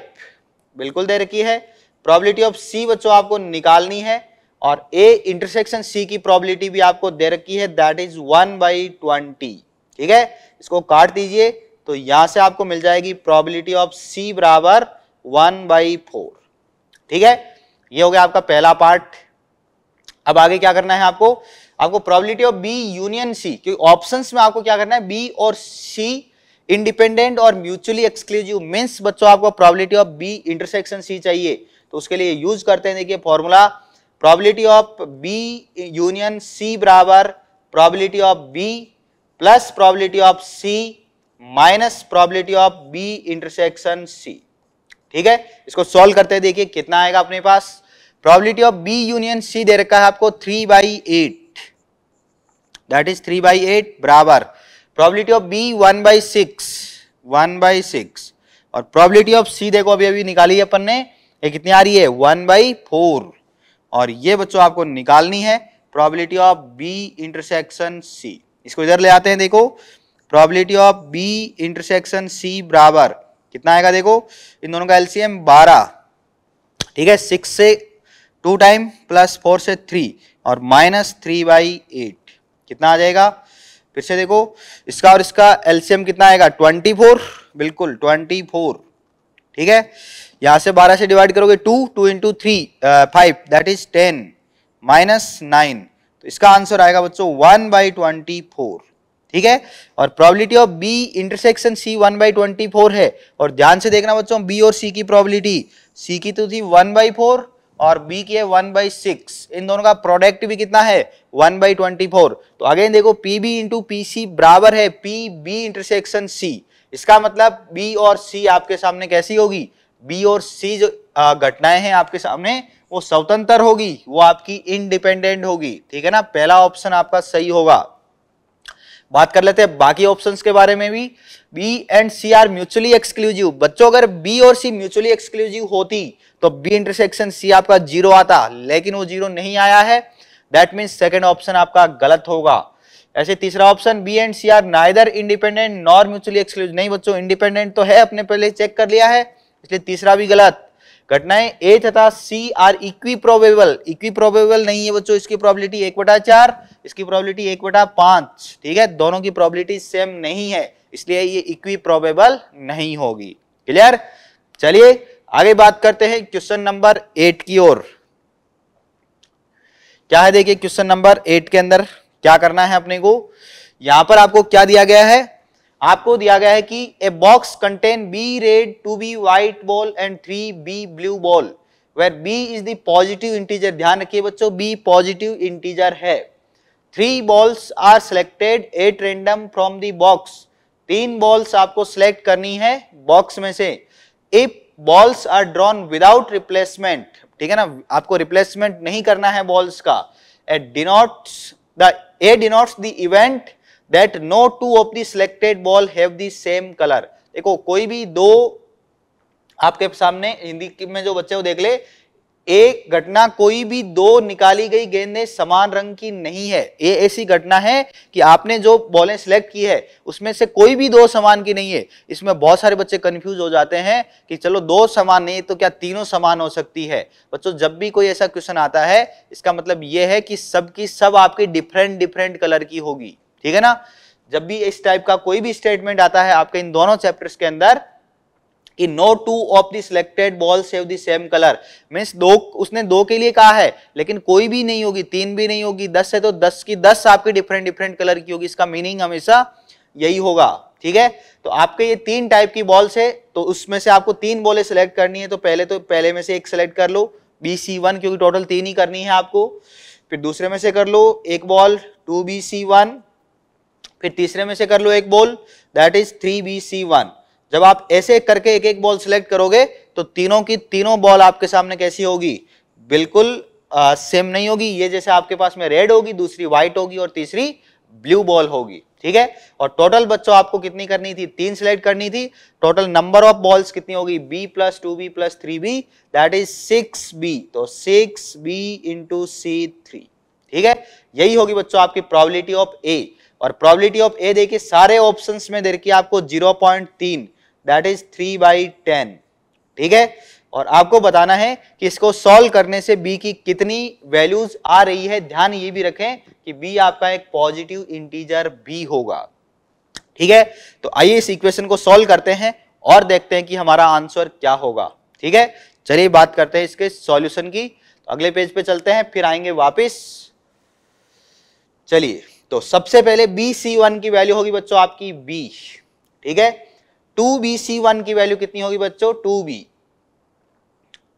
बिल्कुल दे रखी है प्रोबेबिलिटी ऑफ सी बच्चों आपको निकालनी है और ए इंटरसेक्शन सी की प्रोबेबिलिटी भी आपको दे रखी है that is one by twenty ठीक है इसको काट दीजिए तो यहां से आपको मिल जाएगी प्रोबेबिलिटी ऑफ सी बराबर वन बाई फोर ठीक है ये हो गया आपका पहला पार्ट अब आगे क्या करना है आपको आपको probability of B union C क्योंकि ऑप्शंस में आपको क्या करना है बी और सी इंडिपेंडेंट और म्यूचुअली एक्सक्लूसिव मीन्स बच्चों आपको probability of B intersection C चाहिए तो उसके लिए यूज करते हैं देखिए formula probability of B union C बराबर probability of B plus probability of C minus probability of B intersection C ठीक है इसको सॉल्व करते हैं देखिए कितना आएगा अपने पास probability of B union C दे रखा है आपको three by eight that is three by eight बराबर probability of B one by six one by six और प्रॉबिलिटी ऑफ सी देखो अभी अभी निकाली है अपन ने ये कितनी आ रही है वन बाई फोर और ये बच्चों आपको निकालनी है probability of B intersection C इसको इधर ले आते हैं देखो probability of B intersection C बराबर कितना आएगा देखो इन दोनों का एलसीएम 12 ठीक है सिक्स से टू टाइम प्लस फोर से थ्री और माइनस थ्री बाई एट कितना आ जाएगा फिर से देखो इसका और इसका एलसीएम कितना आएगा 24 बिल्कुल 24 ठीक है यहां से 12 से डिवाइड करोगे 2 2 into three five that is 10 minus nine तो इसका आंसर आएगा बच्चों 1 बाई ट्वेंटी ठीक है और probability of B intersection C one by twenty four है और ध्यान से देखना बच्चों बी और सी की प्रोबेबिलिटी सी की तो थी वन बाई फोर और बी की है वन बाई सिक्स इन दोनों का प्रोडक्ट भी कितना है वन बाई ट्वेंटी फोर तो अगेन देखो P B into P C बराबर है पी बी इंटरसेक्शन सी इसका मतलब बी और सी आपके सामने कैसी होगी बी और सी जो घटनाएं हैं आपके सामने वो स्वतंत्र होगी वो आपकी इनडिपेंडेंट होगी ठीक है ना पहला ऑप्शन आपका सही होगा बात कर लेते हैं बाकी ऑप्शंस के बारे में भी B and C are mutually exclusive बच्चों अगर बी और सी म्यूचुअली एक्सक्लूसिव होती तो बी इंटरसेक्शन सी आपका जीरो आता लेकिन वो जीरो नहीं आया है दैट मीन सेकेंड ऑप्शन आपका गलत होगा ऐसे तीसरा option B and C are neither independent nor mutually exclusive नहीं बच्चों इंडिपेंडेंट तो है अपने पहले चेक कर लिया है इसलिए तीसरा भी गलत घटनाएं ए तथा C are equiprobable equiprobable नहीं है बच्चों इसकी प्रोबेबिलिटी एक बटा चार इसकी प्रोबेबिलिटी एक बटा पांच ठीक है दोनों की प्रोबेबिलिटी सेम नहीं है इसलिए ये इक्वी प्रोबेबल नहीं होगी क्लियर चलिए आगे बात करते हैं क्वेश्चन नंबर एट की ओर क्या है देखिए क्वेश्चन नंबर एट के अंदर क्या करना है अपने को यहां पर आपको क्या दिया गया है आपको दिया गया है कि a box contain B red two B white ball and three B blue ball where B is positive integer ध्यान रखिए बच्चों बी पॉजिटिव इंटीजर है three balls are selected at random from the box तीन बॉल्स आपको select करनी है box में से if balls are drawn without replacement ठीक है ना आपको रिप्लेसमेंट नहीं करना है बॉल्स का at denotes the A denotes the event that no two of the selected ball have the same colour देखो कोई भी दो आपके सामने हिंदी में जो बच्चे वो देख ले एक घटना कोई भी दो निकाली गई गेंदें समान रंग की नहीं है ये ऐसी घटना है कि आपने जो बॉलें सिलेक्ट की है उसमें से कोई भी दो समान की नहीं है इसमें बहुत सारे बच्चे कंफ्यूज हो जाते हैं कि चलो दो समान नहीं तो क्या तीनों समान हो सकती है बच्चों जब भी कोई ऐसा क्वेश्चन आता है इसका मतलब ये है कि सबकी सब आपकी डिफरेंट डिफरेंट कलर की होगी ठीक है ना जब भी इस टाइप का कोई भी स्टेटमेंट आता है आपके इन दोनों चैप्टर्स के अंदर in no two of the selected balls have the same colour means दो उसने दो के लिए कहा है लेकिन कोई भी नहीं होगी तीन भी नहीं होगी दस है तो दस की दस आपकी डिफरेंट डिफरेंट कलर की होगी इसका मीनिंग हमेशा यही होगा ठीक है तो आपके ये तीन टाइप की बॉल्स है तो उसमें से आपको तीन बॉलें सेलेक्ट करनी है तो पहले तो पहले में से एक सेलेक्ट कर लो बी सी वन क्योंकि टोटल तीन ही करनी है आपको फिर दूसरे में से कर लो एक ball two B C one फिर तीसरे में से कर लो एक ball that is three B C one जब आप ऐसे करके एक एक बॉल सिलेक्ट करोगे तो तीनों की तीनों बॉल आपके सामने कैसी होगी बिल्कुल सेम नहीं होगी ये जैसे आपके पास में रेड होगी दूसरी व्हाइट होगी और तीसरी ब्लू बॉल होगी ठीक है और टोटल बच्चों आपको कितनी करनी थी तीन सिलेक्ट करनी थी टोटल नंबर ऑफ बॉल्स कितनी होगी B plus two B plus three B that is six B तो six B into C three ठीक है यही होगी बच्चों आपकी प्रॉबिलिटी ऑफ ए और प्रॉबिलिटी ऑफ ए देखिए सारे ऑप्शंस में देखिए आपको जीरो पॉइंट तीन that is three by ten ठीक है और आपको बताना है कि इसको सॉल्व करने से बी की कितनी वैल्यूज आ रही है ध्यान ये भी रखें कि बी आपका एक पॉजिटिव इंटीजर भी होगा ठीक है तो आइए इस इक्वेशन को सॉल्व करते हैं और देखते हैं कि हमारा आंसर क्या होगा ठीक है चलिए बात करते हैं इसके सॉल्यूशन की तो अगले पेज पे चलते हैं फिर आएंगे वापस चलिए तो सबसे पहले बी सी वन की वैल्यू होगी बच्चों आपकी बी ठीक है टू बी सी वन की वैल्यू कितनी होगी बच्चों टू बी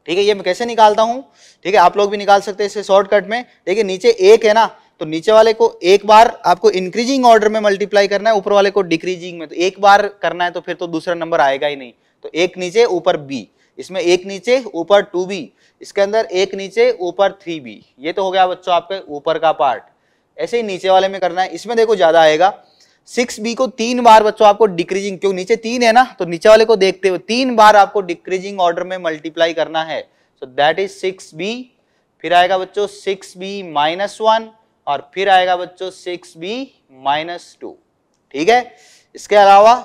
ठीक है ये मैं कैसे निकालता हूं ठीक है आप लोग भी निकाल सकते हैं इसे शॉर्टकट में देखिए नीचे एक है ना तो नीचे वाले को एक बार आपको इंक्रीजिंग ऑर्डर में मल्टीप्लाई करना है ऊपर वाले को डिक्रीजिंग में तो एक बार करना है तो फिर तो दूसरा नंबर आएगा ही नहीं तो एक नीचे ऊपर बी इसमें एक नीचे ऊपर टू बी इसके अंदर एक नीचे ऊपर थ्री बी ये तो हो गया बच्चों आपके ऊपर का पार्ट ऐसे ही नीचे वाले में करना है इसमें देखो ज़्यादा आएगा सिक्स बी को तीन बार बच्चों आपको डिक्रीजिंग क्यों नीचे तीन है ना तो नीचे वाले को देखते हुए तीन बार आपको डिक्रीजिंग ऑर्डर में मल्टीप्लाई करना है so that is six B फिर आएगा बच्चों सिक्स बी माइनस वन और फिर आएगा बच्चों सिक्स बी माइनस टू ठीक है इसके अलावा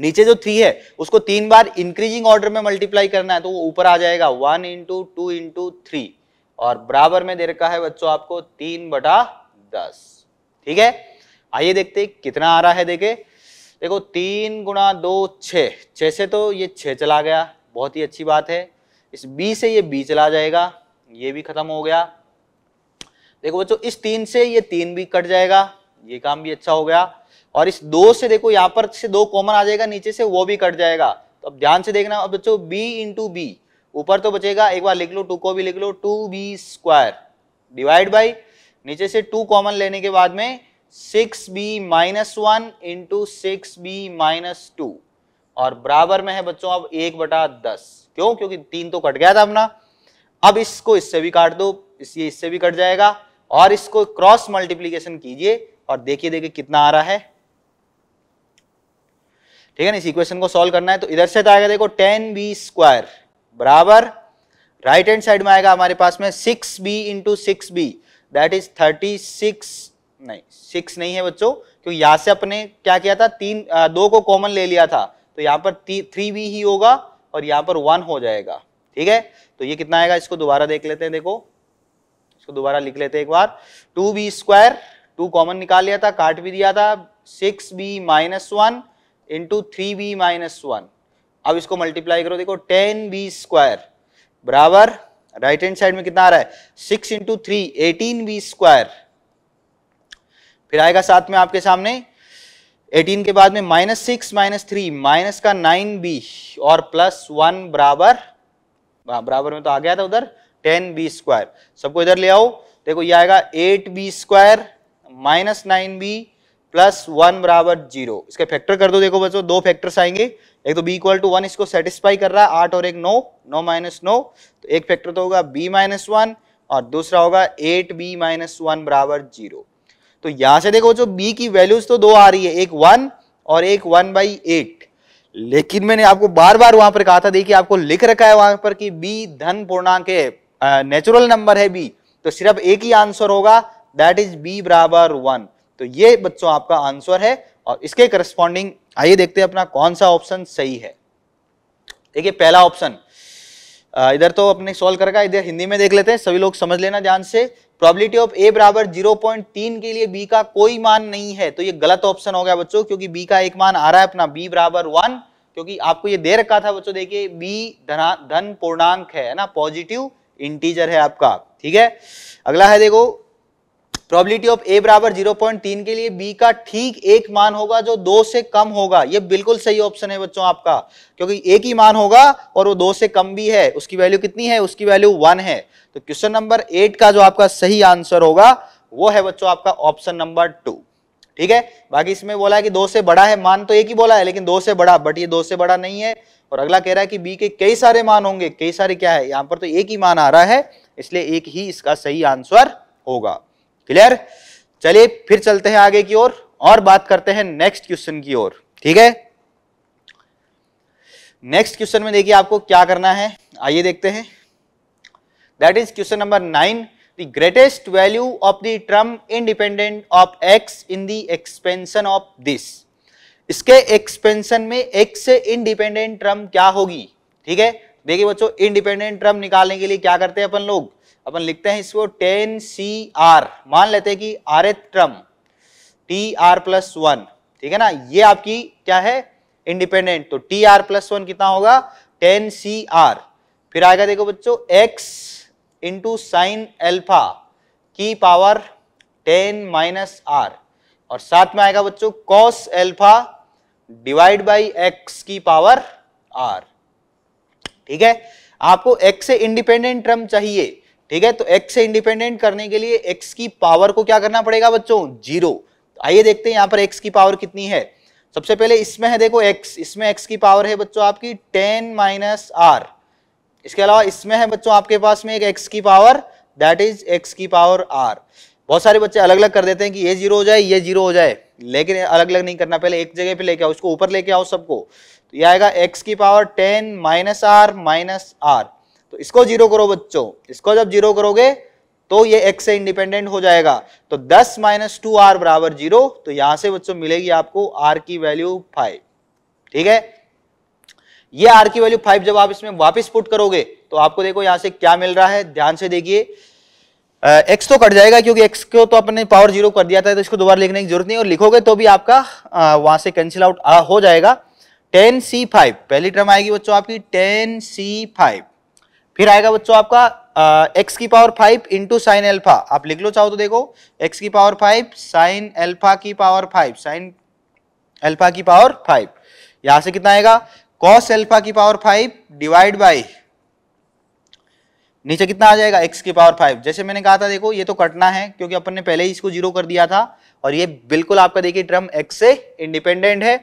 नीचे जो थ्री है उसको तीन बार इंक्रीजिंग ऑर्डर में मल्टीप्लाई करना है तो वो ऊपर आ जाएगा one into two into three और बराबर में दे रखा है बच्चों आपको तीन बटा दस ठीक है आइए देखते कितना आ रहा है देखे देखो तीन गुणा दो छः से तो ये छः चला गया बहुत ही अच्छी बात है इस बी से ये बी चला जाएगा ये भी खत्म हो गया देखो बच्चों इस तीन से ये तीन भी कट जाएगा ये काम भी अच्छा हो गया और इस दो से देखो यहाँ पर से दो कॉमन आ जाएगा नीचे से वो भी कट जाएगा तो अब ध्यान से देखना अब बच्चों बी इंटू बी ऊपर तो बचेगा एक बार लिख लो टू को भी लिख लो two B square divide by नीचे से टू कॉमन लेने के बाद में six B minus one into six B minus two और बराबर में है बच्चों अब एक बटा दस क्यों क्योंकि तीन तो कट गया था अपना अब इसको इससे भी काट दो इस इससे भी कट जाएगा और इसको क्रॉस मल्टीप्लीकेशन कीजिए और देखिए देखिए कितना आ रहा है ठीक है ना इस इक्वेशन को सॉल्व करना है तो इधर से तो आएगा देखो टेन बी स्क्वायर बराबर राइट हैंड साइड में आएगा हमारे पास में six B into six B that is thirty six नहीं सिक्स नहीं है बच्चों क्योंकि यहाँ से अपने क्या किया था तीन आ, दो को कॉमन ले लिया था तो यहाँ पर थ्री भी ही होगा और यहाँ पर वन हो जाएगा ठीक है तो ये कितना आएगा इसको दोबारा देख लेते हैं देखो इसको दोबारा लिख लेते हैं एक बार two B square two common निकाल लिया था काट भी दिया था six B minus one into three B minus one अब इसको मल्टीप्लाई करो देखो टेन बी स्क्वायर बराबर राइट हैंड साइड में कितना आ रहा है six into three eighteen B square फिर आएगा साथ में आपके सामने 18 के बाद में minus six minus three minus का नाइन बी और प्लस वन बराबर हाँ, बराबर में तो आ गया था उधर टेन बी स्क्वायर सबको इधर ले आओ देखो ये आएगा eight B square minus nine B plus one बराबर जीरो इसके फैक्टर कर दो देखो बच्चों दो फैक्टर्स आएंगे एक तो b इक्वल टू वन इसको सेटिस्फाई कर रहा है आठ और एक नो नो माइनस नो तो एक फैक्टर तो होगा b माइनस वन और दूसरा होगा एट बी माइनस वन बराबर जीरो तो यहां से देखो जो बी की वैल्यूज तो दो आ रही है एक वन और एक वन बाई एट लेकिन मैंने आपको बार बार वहां पर कहा था देखिए आपको लिख रखा है वहां पर कि बी धन पूर्णांक है नेचुरल नंबर है बी तो सिर्फ एक ही आंसर होगा दैट इज बी बराबर वन तो ये बच्चों आपका आंसर है और इसके करस्पॉन्डिंग आइए देखते हैं अपना कौन सा ऑप्शन सही है देखिए पहला ऑप्शन इधर तो अपने सॉल्व करेगा इधर हिंदी में देख लेते हैं सभी लोग समझ लेना ध्यान से प्रोबेबिलिटी ऑफ ए बराबर 0.3 के लिए बी का कोई मान नहीं है तो ये गलत ऑप्शन हो गया बच्चों क्योंकि बी का एक मान आ रहा है अपना बी बराबर वन क्योंकि आपको ये दे रखा था बच्चों देखिए बी धन पूर्णांक है ना पॉजिटिव इंटीजर है आपका ठीक है अगला है देखो प्रोबेबिलिटी ऑफ ए बराबर 0.3 के लिए बी का ठीक एक मान होगा जो दो से कम होगा ये बिल्कुल सही ऑप्शन है बच्चों आपका क्योंकि एक ही मान होगा और वो दो से कम भी है उसकी वैल्यू कितनी है उसकी वैल्यू वन है तो क्वेश्चन नंबर एट का जो आपका सही आंसर होगा वो है बच्चों आपका ऑप्शन नंबर टू ठीक है बाकी इसमें बोला है कि दो से बड़ा है मान तो एक ही बोला है लेकिन दो से बड़ा बट ये दो से बड़ा नहीं है और अगला कह रहा है कि बी के कई सारे मान होंगे कई सारे क्या है यहां पर तो एक ही मान आ रहा है इसलिए एक ही इसका सही आंसर होगा क्लियर चलिए फिर चलते हैं आगे की ओर और, और बात करते हैं नेक्स्ट क्वेश्चन की ओर ठीक है नेक्स्ट क्वेश्चन में देखिए आपको क्या करना है आइए देखते हैं that is question number nine the greatest value of the term independent of x in the expansion of this इसके एक्सपेंशन में एक्स से इंडिपेंडेंट टर्म क्या होगी ठीक है देखिए बच्चों इंडिपेंडेंट टर्म निकालने के लिए क्या करते हैं अपन लोग अपन लिखते हैं इसको टेन सी आर मान लेते हैं कि r th term T r plus one ठीक है ना ये आपकी क्या है इंडिपेंडेंट तो टी आर प्लस वन कितना होगा टेन सी आर फिर आएगा देखो बच्चों एक्स इंटू साइन एल्फा की पावर टेन माइनस आर और साथ में आएगा बच्चों cos alpha divide by x की पावर आर ठीक है आपको एक्स से इंडिपेंडेंट टर्म चाहिए ठीक है तो एक्स से इंडिपेंडेंट करने के लिए एक्स की पावर को क्या करना पड़ेगा बच्चों जीरो तो आइए देखते हैं यहां पर एक्स की पावर कितनी है सबसे पहले इसमें है देखो एक्स इसमें एक्स की पावर है बच्चों आपकी टेन माइनस आर इसके अलावा इसमें है बच्चों आपके पास में एक एक्स की पावर दैट इज एक्स की पावर आर बहुत सारे बच्चे अलग अलग कर देते हैं कि ये जीरो हो जाए ये जीरो हो जाए लेकिन अलग अलग नहीं करना पहले एक जगह पे लेके आओ उसको ऊपर लेके आओ सबको तो ये आएगा एक्स की power ten minus R minus R तो इसको जीरो करो बच्चों इसको जब जीरो करोगे तो ये x से इंडिपेंडेंट हो जाएगा तो 10 माइनस टू आर बराबर जीरो तो यहां से बच्चों मिलेगी आपको r की वैल्यू 5 ठीक है ये आर की वैल्यू फाइव जब आप इसमें वापस पुट करोगे तो आपको देखो यहां से क्या मिल रहा है ध्यान से देखिए एक्स तो कट जाएगा क्योंकि एक्स को तो अपने पावर जीरो कर दिया था तो इसको दोबारा लिखने की जरूरत नहीं और लिखोगे तो भी आपका वहां से कैंसिल आउट हो जाएगा टेन सी फाइव पहली टर्म आएगी बच्चों आपकी टेन सी फाइव फिर आएगा बच्चों आपका एक्स की power five into sine alpha आप लिख लो चाहो तो देखो एक्स की पावर फाइव साइन एल्फा की पावर फाइव साइन एल्फा की पावर फाइव यहां से कितना आएगा कॉस एल्फा की पावर फाइव डिवाइड बाई नीचे कितना आ जाएगा एक्स की पावर फाइव जैसे मैंने कहा था देखो ये तो कटना है क्योंकि अपन ने पहले ही इसको जीरो कर दिया था और ये बिल्कुल आपका देखिए ट्रम एक्स से इंडिपेंडेंट है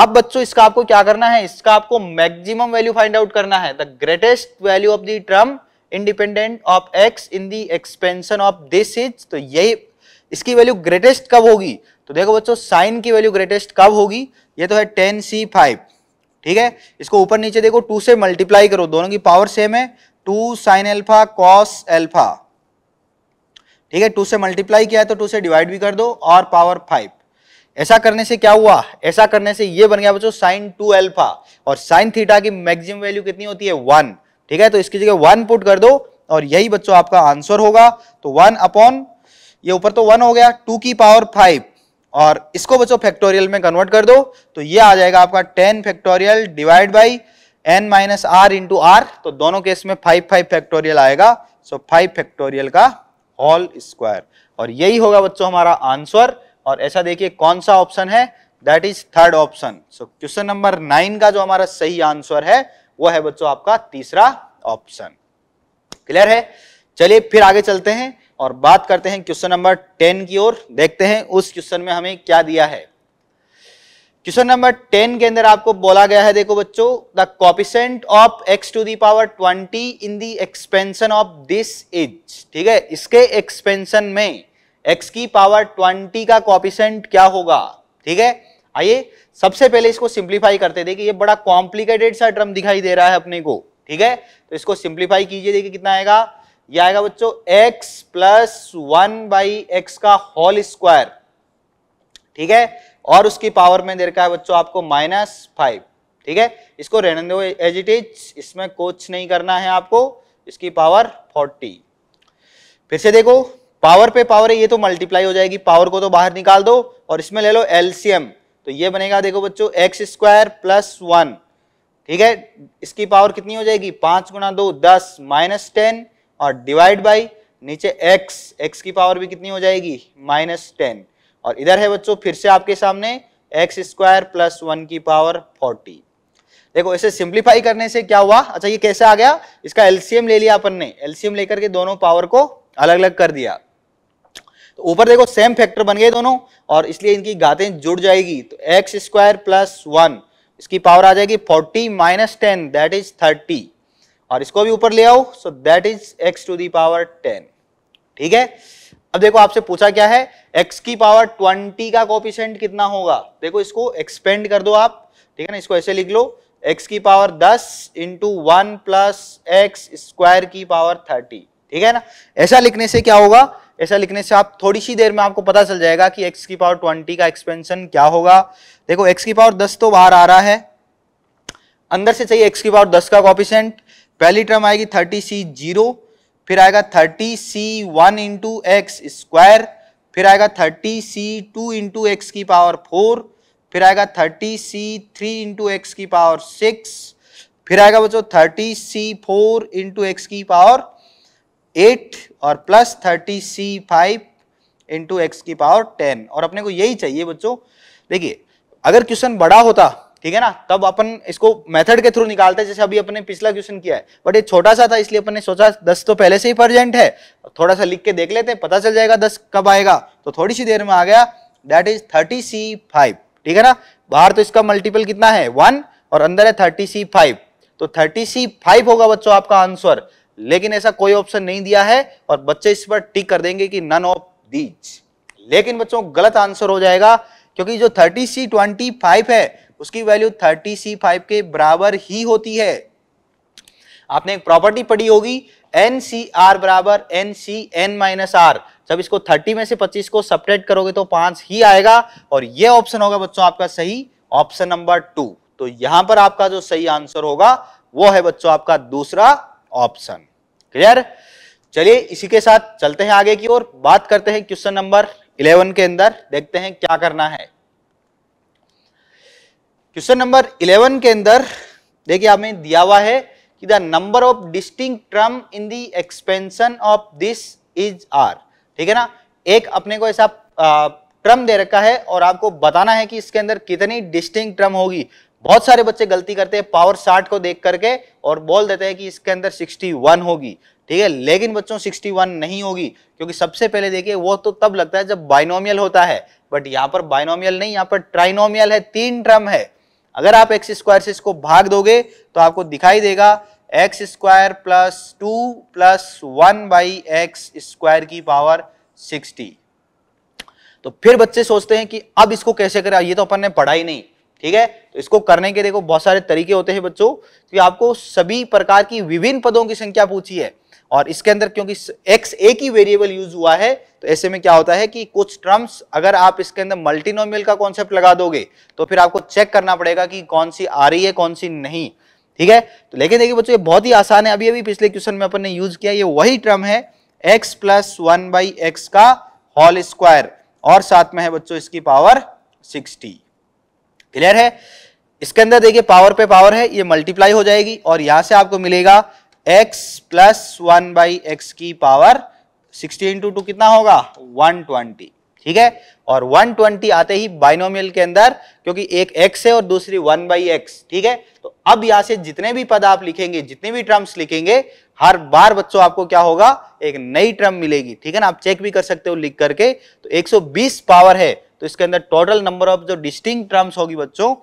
अब बच्चों इसका आपको क्या करना है इसका आपको मैक्सिमम वैल्यू फाइंड आउट करना है the greatest value of the term independent of x in the expansion of this is तो यही इसकी वैल्यू ग्रेटेस्ट कब होगी तो देखो बच्चों साइन की वैल्यू ग्रेटेस्ट कब होगी ये तो है टेन सी फाइव ठीक है इसको ऊपर नीचे देखो टू से मल्टीप्लाई करो दोनों की पावर सेम है two sine alpha cos alpha ठीक है टू से मल्टीप्लाई किया है तो टू से डिवाइड भी कर दो और पावर फाइव ऐसा करने से क्या हुआ ऐसा करने से ये बन गया बच्चों साइन टू एल्फा और साइन थीटा की मैक्सिमम वैल्यू कितनी होती है वन ठीक है तो इसकी जगह वन पुट कर दो और यही बच्चों आपका आंसर होगा तो वन अपॉन ये ऊपर तो वन हो गया टू की पावर फाइव और इसको बच्चों फैक्टोरियल में कन्वर्ट कर दो तो ये आ जाएगा आपका ten factorial divide by n minus r into r तो दोनों केस में फाइव फाइव फैक्टोरियल आएगा सो फाइव फैक्टोरियल का होल स्क्वायर और यही होगा बच्चों हमारा आंसर और ऐसा देखिए कौन सा ऑप्शन है that is third option so question number nine का जो हमारा सही आंसर है वो है बच्चों आपका तीसरा ऑप्शन क्लियर है चलिए फिर आगे चलते हैं और बात करते हैं क्वेश्चन नंबर टेन की ओर देखते हैं उस क्वेश्चन में हमें क्या दिया है क्वेश्चन नंबर टेन के अंदर आपको बोला गया है देखो बच्चों the coefficient of x to the power twenty in the expansion of this is ठीक है इसके एक्सपेंशन में एक्स की पावर ट्वेंटी का कॉपिसेंट क्या होगा ठीक है आइए सबसे पहले इसको सिंप्लीफाई करते देखिए ये बड़ा कॉम्प्लिकेटेड सा ड्रम दिखाई दे रहा है अपने को ठीक है तो इसको सिंप्लीफाई कीजिए देखिए कितना आएगा ये आएगा बच्चों x plus one by x का होल स्क्वायर ठीक है और उसकी पावर में दे रखा है बच्चों आपको माइनस फाइव ठीक है इसको रहने दो एज इट इज इसमें कुछ नहीं करना है आपको इसकी पावर फोर्टी फिर से देखो पावर पे पावर है ये तो मल्टीप्लाई हो जाएगी पावर को तो बाहर निकाल दो और इसमें ले लो एलसीएम तो ये बनेगा देखो बच्चों एक्स स्क्वायर प्लस वन ठीक है इसकी पावर कितनी हो जाएगी पांच गुना दो दस माइनस टेन और डिवाइड बाई नीचे x x की पावर भी कितनी हो जाएगी माइनस टेन और इधर है बच्चों फिर से आपके सामने एक्स स्क्वायर प्लस वन की पावर फोर्टी देखो इसे सिंप्लीफाई करने से क्या हुआ अच्छा ये कैसे आ गया इसका एलसीएम ले लिया अपन ने एलसीएम लेकर के दोनों पावर को अलग अलग कर दिया तो ऊपर देखो सेम फैक्टर बन गए दोनों और इसलिए इनकी घातें जुड़ जाएगी तो एक्स स्क्वायर प्लस वन इसकी पावर आ जाएगी forty minus ten that is thirty और इसको भी ऊपर ले आओ so that is x to the power ten ठीक है अब देखो आपसे पूछा क्या है x की पावर 20 का कॉपिशेंट कितना होगा देखो इसको एक्सपेंड कर दो आप ठीक है ना इसको ऐसे लिख लो x की power 10 into one plus x square की पावर 30 ठीक है ना ऐसा लिखने से क्या होगा ऐसा लिखने से आप थोड़ी सी देर में आपको पता चल जाएगा कि x की पावर 20 का एक्सपेंशन क्या होगा देखो x की पावर 10 तो बाहर आ रहा है अंदर से चाहिए x की पावर 10 का कॉपिशेंट पहली टर्म आएगी थर्टी सी जीरो फिर आएगा thirty C one into x square फिर आएगा thirty C two into x की पावर फोर फिर आएगा thirty C three into x की पावर सिक्स फिर आएगा बच्चों thirty C four into x की पावर एट और plus thirty C five into x की पावर टेन और अपने को यही चाहिए बच्चों देखिए अगर क्वेश्चन बड़ा होता ठीक है ना तब अपन इसको मेथड के थ्रू निकालते हैं जैसे अभी अपने पिछला क्वेश्चन किया है बट ये छोटा सा था इसलिए अपन ने सोचा दस तो पहले से ही प्रजेंट है थोड़ा सा लिख के देख लेते हैं पता चल जाएगा दस कब आएगा तो थोड़ी सी देर में आ गया that is thirty C five ठीक है ना बाहर तो इसका मल्टीपल कितना है वन और अंदर है थर्टी सी फाइव तो थर्टी सी फाइव होगा बच्चों आपका आंसर लेकिन ऐसा कोई ऑप्शन नहीं दिया है और बच्चे इस पर टिक कर देंगे कि नन ऑफ दीज लेकिन बच्चों गलत आंसर हो जाएगा क्योंकि जो थर्टी सी ट्वेंटी फाइव है उसकी वैल्यू थर्टी सी फाइव के बराबर ही होती है आपने एक प्रॉपर्टी पढ़ी होगी एन सी आर बराबर n C n minus r जब इसको 30 में से 25 को सपरेट करोगे तो पांच ही आएगा और ये ऑप्शन होगा बच्चों आपका सही ऑप्शन नंबर टू तो यहां पर आपका जो सही आंसर होगा वो है बच्चों आपका दूसरा ऑप्शन क्लियर चलिए इसी के साथ चलते हैं आगे की ओर बात करते हैं क्वेश्चन नंबर इलेवन के अंदर देखते हैं क्या करना है क्वेश्चन नंबर 11 के अंदर देखिए हमें दिया हुआ है कि the number of distinct term in the expansion of this is r ठीक है ना एक अपने को ऐसा टर्म दे रखा है और आपको बताना है कि इसके अंदर कितनी डिस्टिंग टर्म होगी बहुत सारे बच्चे गलती करते हैं पावर शार्ट को देख करके और बोल देते हैं कि इसके अंदर 61 होगी ठीक है लेकिन बच्चों 61 नहीं होगी क्योंकि सबसे पहले देखिए वो तो तब लगता है जब बाइनोमियल होता है बट यहाँ पर बाइनोमियल नहीं यहाँ पर ट्राइनोमियल है तीन ट्रम है अगर आप एक्स स्क्वायर से इसको भाग दोगे तो आपको दिखाई देगा x square plus two plus one by x square की पावर सिक्सटी तो फिर बच्चे सोचते हैं कि अब इसको कैसे करें ये तो अपन ने पढ़ा ही नहीं ठीक है तो इसको करने के देखो बहुत सारे तरीके होते हैं बच्चों क्योंकि आपको सभी प्रकार की विभिन्न पदों की संख्या पूछी है और इसके अंदर क्योंकि एक्स एक ही वेरिएबल यूज हुआ है तो ऐसे में क्या होता है कि कुछ टर्म्स अगर आप इसके अंदर मल्टीनोमियल का कॉन्सेप्ट लगा दोगे तो फिर आपको चेक करना पड़ेगा कि कौन सी आ रही है कौन सी नहीं ठीक है तो लेकिन देखिए बच्चों ये बहुत ही आसान है अभी अभी पिछले क्वेश्चन में अपन ने यूज किया ये वही टर्म है x plus one by x का होल स्क्वायर और साथ में है बच्चों इसकी पावर सिक्सटी क्लियर है इसके अंदर देखिए पावर पे पावर है ये मल्टीप्लाई हो जाएगी और यहां से आपको मिलेगा x plus one by x की पावर सिक्सटी इंटू टू कितना होगा वन ट्वेंटी ठीक है और 120 आते ही बाइनोमियल के अंदर क्योंकि एक x है और दूसरी 1 बाई एक्स ठीक है तो अब यहां से जितने भी पद आप लिखेंगे जितने भी टर्म्स लिखेंगे हर बार बच्चों आपको क्या होगा एक नई टर्म मिलेगी ठीक है ना आप चेक भी कर सकते हो लिख करके तो 120 पावर है तो इसके अंदर टोटल नंबर ऑफ जो डिस्टिंग टर्म्स होगी बच्चों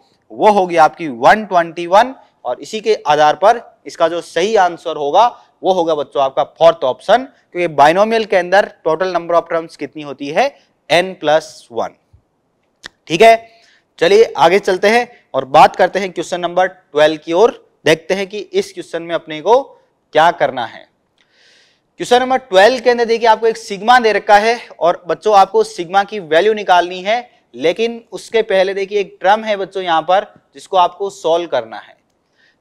वो होगी आपकी वन और इसी के आधार पर इसका जो सही आंसर होगा वो होगा बच्चों आपका फोर्थ ऑप्शन क्योंकि बाइनोमियल के अंदर टोटल नंबर ऑफ टर्म्स कितनी होती है एन प्लस वन ठीक है चलिए आगे चलते हैं और बात करते हैं क्वेश्चन नंबर ट्वेल्व की ओर देखते हैं कि इस क्वेश्चन में अपने को क्या करना है क्वेश्चन नंबर ट्वेल्व के अंदर देखिए आपको एक सिग्मा दे रखा है और बच्चों आपको सिग्मा की वैल्यू निकालनी है लेकिन उसके पहले देखिए एक ट्रम है बच्चों यहां पर जिसको आपको सॉल्व करना है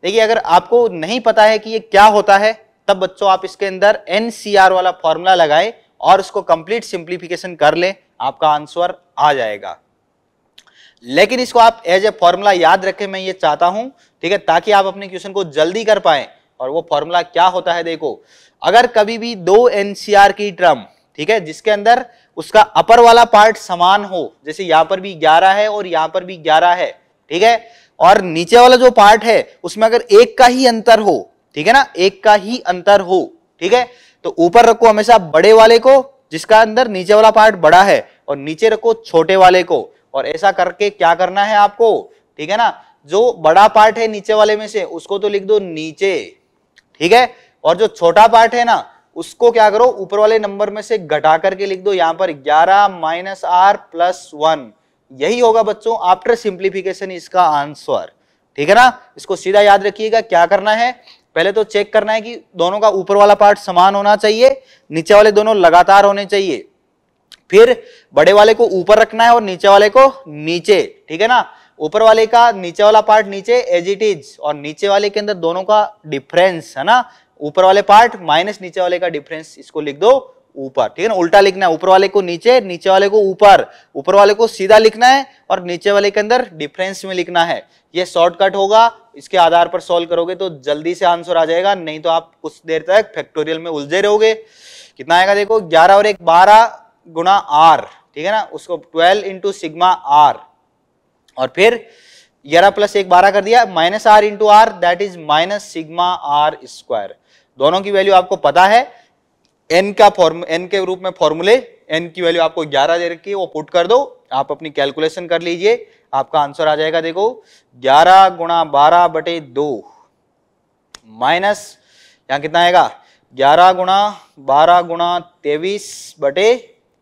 देखिए अगर आपको नहीं पता है कि ये क्या होता है तब बच्चों आप इसके अंदर एन वाला फॉर्मूला लगाए और उसको कंप्लीट सिंप्लीफिकेशन कर ले आपका आंसर आ जाएगा लेकिन इसको आप एज ए फॉर्मूला याद रखें मैं ये चाहता हूं ठीक है ताकि आप अपने क्वेश्चन को जल्दी कर पाए और वो फॉर्मूला क्या होता है देखो अगर कभी भी दो एनसीआर की ट्रम ठीक है जिसके अंदर उसका अपर वाला पार्ट समान हो जैसे यहां पर भी 11 है और यहां पर भी 11 है ठीक है और नीचे वाला जो पार्ट है उसमें अगर एक का ही अंतर हो ठीक है ना एक का ही अंतर हो ठीक है तो ऊपर रखो हमेशा बड़े वाले को जिसका अंदर नीचे वाला पार्ट बड़ा है और नीचे रखो छोटे वाले को और ऐसा करके क्या करना है आपको ठीक है ना जो बड़ा पार्ट है नीचे वाले में से उसको तो लिख दो नीचे ठीक है और जो छोटा पार्ट है ना उसको क्या करो ऊपर वाले नंबर में से घटा करके लिख दो यहां पर 11 माइनस आर प्लस वन यही होगा बच्चों आफ्टर सिंप्लीफिकेशन इसका आंसर ठीक है ना इसको सीधा याद रखिएगा क्या करना है पहले तो चेक करना है कि दोनों का ऊपर वाला पार्ट समान होना चाहिए नीचे वाले दोनों लगातार होने चाहिए फिर बड़े वाले को ऊपर रखना है और नीचे वाले को नीचे ठीक है ना ऊपर वाले का नीचे वाला पार्ट नीचे एज इट इज और नीचे वाले के अंदर दोनों का डिफरेंस है ना ऊपर वाले पार्ट माइनस नीचे वाले का डिफरेंस इसको लिख दो ऊपर ठीक है ना उल्टा लिखना है ऊपर वाले को नीचे नीचे वाले को ऊपर ऊपर वाले को सीधा लिखना है और नीचे वाले के अंदर डिफरेंस में लिखना है ये शॉर्टकट होगा इसके आधार पर सॉल्व करोगे तो जल्दी से आंसर आ जाएगा नहीं तो आप कुछ देर तक फैक्टोरियल में उलझे रहोगे कितना आएगा देखो ग्यारह और एक बारह गुना आर ठीक है ना उसको ट्वेल्व इंटू सिग्मा आर और फिर ग्यारह प्लस एक बारह कर दिया minus r into r that is minus sigma r square दोनों की वैल्यू आपको पता है एन का फॉर्म एन के रूप में फॉर्मूले एन की वैल्यू आपको 11 दे रखी है वो पुट कर दो आप अपनी कैलकुलेशन कर लीजिए आपका आंसर आ जाएगा देखो 11 गुणा बारह बटे दो माइनस यहाँ कितना आएगा 11 गुणा बारह गुणा तेईस बटे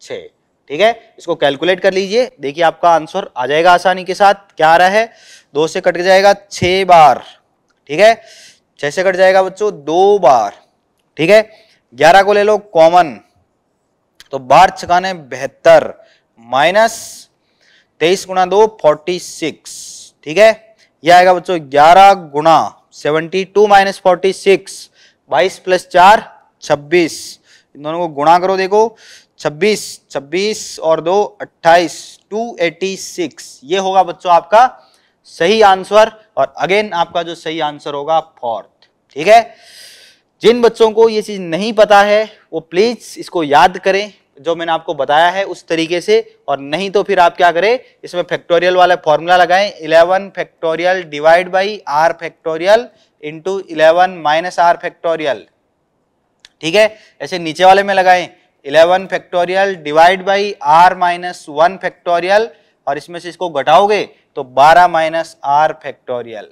छ ठीक है इसको कैलकुलेट कर लीजिए देखिए आपका आंसर आ जाएगा आसानी के साथ क्या आ रहा है दो से कट जाएगा छः बार ठीक है छः से कट जाएगा बच्चों दो बार ठीक है ग्यारह को ले लो कॉमन तो बार छकाने बेहतर माइनस तेईस गुणा दो फोर्टी सिक्स ठीक है यह आएगा बच्चों ग्यारह गुणा seventy two minus forty six बाईस प्लस चार छब्बीस इन दोनों को गुणा करो देखो छब्बीस छब्बीस और दो अट्ठाईस टू एटी सिक्स ये होगा बच्चों आपका सही आंसर और अगेन आपका जो सही आंसर होगा फोर्थ ठीक है जिन बच्चों को ये चीज़ नहीं पता है वो प्लीज़ इसको याद करें जो मैंने आपको बताया है उस तरीके से और नहीं तो फिर आप क्या करें इसमें फैक्टोरियल वाला फॉर्मूला लगाएं 11 factorial divide by r factorial into eleven minus r factorial ठीक है ऐसे नीचे वाले में लगाएं 11 factorial divide by r minus one factorial और इसमें से इसको घटाओगे तो 12 माइनस आर फैक्टोरियल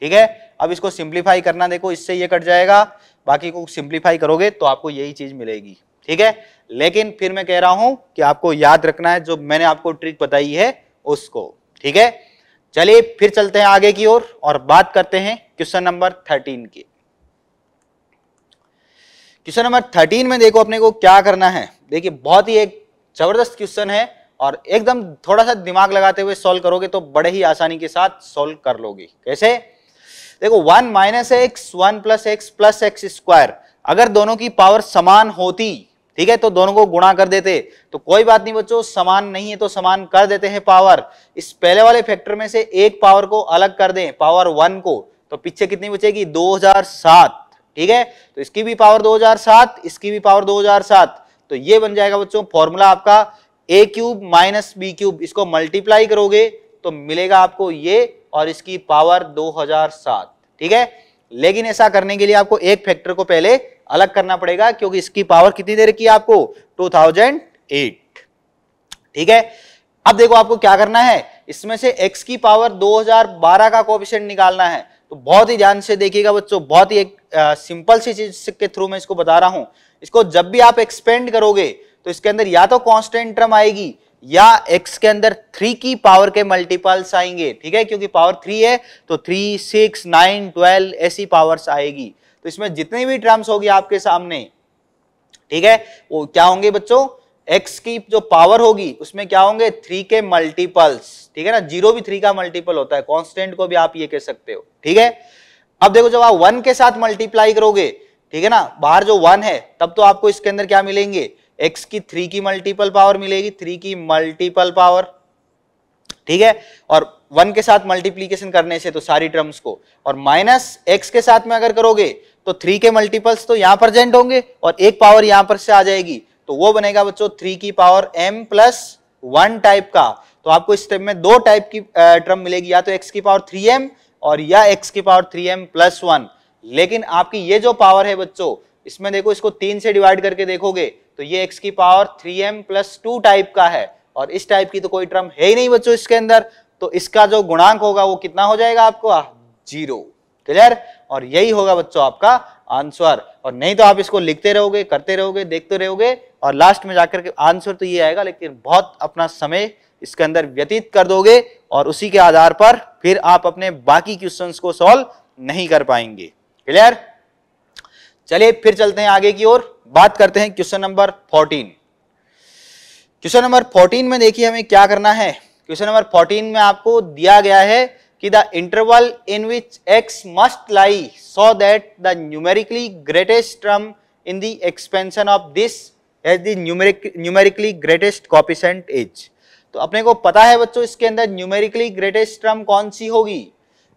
ठीक है अब इसको सिंप्लीफाई करना देखो इससे ये कट जाएगा बाकी को सिंप्लीफाई करोगे तो आपको यही चीज मिलेगी ठीक है लेकिन फिर मैं कह रहा हूं कि आपको याद रखना है जो मैंने आपको ट्रिक बताई है उसको ठीक है चलिए फिर चलते हैं आगे की ओर और, और बात करते हैं क्वेश्चन नंबर थर्टीन की क्वेश्चन नंबर थर्टीन में देखो अपने को क्या करना है देखिए बहुत ही एक जबरदस्त क्वेश्चन है और एकदम थोड़ा सा दिमाग लगाते हुए सॉल्व करोगे तो बड़े ही आसानी के साथ सॉल्व कर लोगे कैसे देखो one minus x one plus x plus x square अगर दोनों की पावर समान होती ठीक है तो दोनों को गुणा कर देते तो कोई बात नहीं बच्चों समान नहीं है तो समान कर देते हैं पावर इस पहले वाले फैक्टर में से एक पावर को अलग कर दें पावर वन को तो पीछे कितनी बचेगी 2007 ठीक है तो इसकी भी पावर 2007 इसकी भी पावर 2007 तो ये बन जाएगा बच्चों फॉर्मूला आपका a cube minus b cube इसको मल्टीप्लाई करोगे तो मिलेगा आपको ये और इसकी पावर 2007 ठीक है लेकिन ऐसा करने के लिए आपको एक फैक्टर को पहले अलग करना पड़ेगा क्योंकि इसकी पावर कितनी दे रखी है आपको 2008 ठीक है अब देखो आपको क्या करना है इसमें से x की पावर 2012 का कोपिशेंट निकालना है तो बहुत ही ध्यान से देखिएगा बच्चों बहुत ही एक आ, सिंपल सी चीज के थ्रू मैं इसको बता रहा हूं इसको जब भी आप एक्सपेंड करोगे तो इसके अंदर या तो कॉन्स्टेंट टर्म आएगी या x के अंदर थ्री की पावर के मल्टीपल्स आएंगे ठीक है क्योंकि पावर थ्री है तो थ्री सिक्स नाइन ट्वेल्व ऐसी पावर्स आएगी तो इसमें जितनी भी टर्म्स होगी आपके सामने ठीक है वो क्या होंगे बच्चों x की जो पावर होगी उसमें क्या होंगे थ्री के मल्टीपल्स ठीक है ना जीरो भी थ्री का मल्टीपल होता है कॉन्स्टेंट को भी आप ये कह सकते हो ठीक है अब देखो जब आप वन के साथ मल्टीप्लाई करोगे ठीक है ना बाहर जो वन है तब तो आपको इसके अंदर क्या मिलेंगे एक्स की थ्री की मल्टीपल पावर मिलेगी थ्री की मल्टीपल पावर ठीक है और वन के साथ मल्टीप्लीकेशन करने से तो सारी टर्म्स को और माइनस एक्स के साथ में अगर करोगे तो थ्री के मल्टीपल्स तो यहां प्रजेंट होंगे और एक पावर यहां पर से आ जाएगी तो वो बनेगा बच्चों थ्री की power m plus one type का तो आपको इस स्टेप में दो टाइप की टर्म मिलेगी या तो एक्स की पावर थ्री एम और या एक्स की power three m plus one लेकिन आपकी ये जो पावर है बच्चों इसमें देखो इसको तीन से डिवाइड करके देखोगे तो ये एक्स की power three m plus two type का है और इस टाइप की तो कोई टर्म है ही नहीं बच्चों इसके अंदर तो इसका जो गुणांक होगा वो कितना हो जाएगा आपको जीरो क्लियर और यही होगा बच्चों आपका आंसर और नहीं तो आप इसको लिखते रहोगे करते रहोगे देखते रहोगे और लास्ट में जाकर के आंसर तो ये आएगा लेकिन बहुत अपना समय इसके अंदर व्यतीत कर दोगे और उसी के आधार पर फिर आप अपने बाकी क्वेश्चंस को सॉल्व नहीं कर पाएंगे क्लियर चलिए फिर चलते हैं आगे की ओर बात करते हैं question number fourteen question number fourteen में देखिए हमें क्या करना है क्वेश्चन नंबर फोर्टीन में आपको दिया गया है कि the interval in which x must lie so that the numerically greatest term in the expansion of this as the numerically greatest greatest coefficient तो अपने को पता है बच्चों इसके अंदर न्यूमेरिकली ग्रेटेस्ट टर्म कौन सी होगी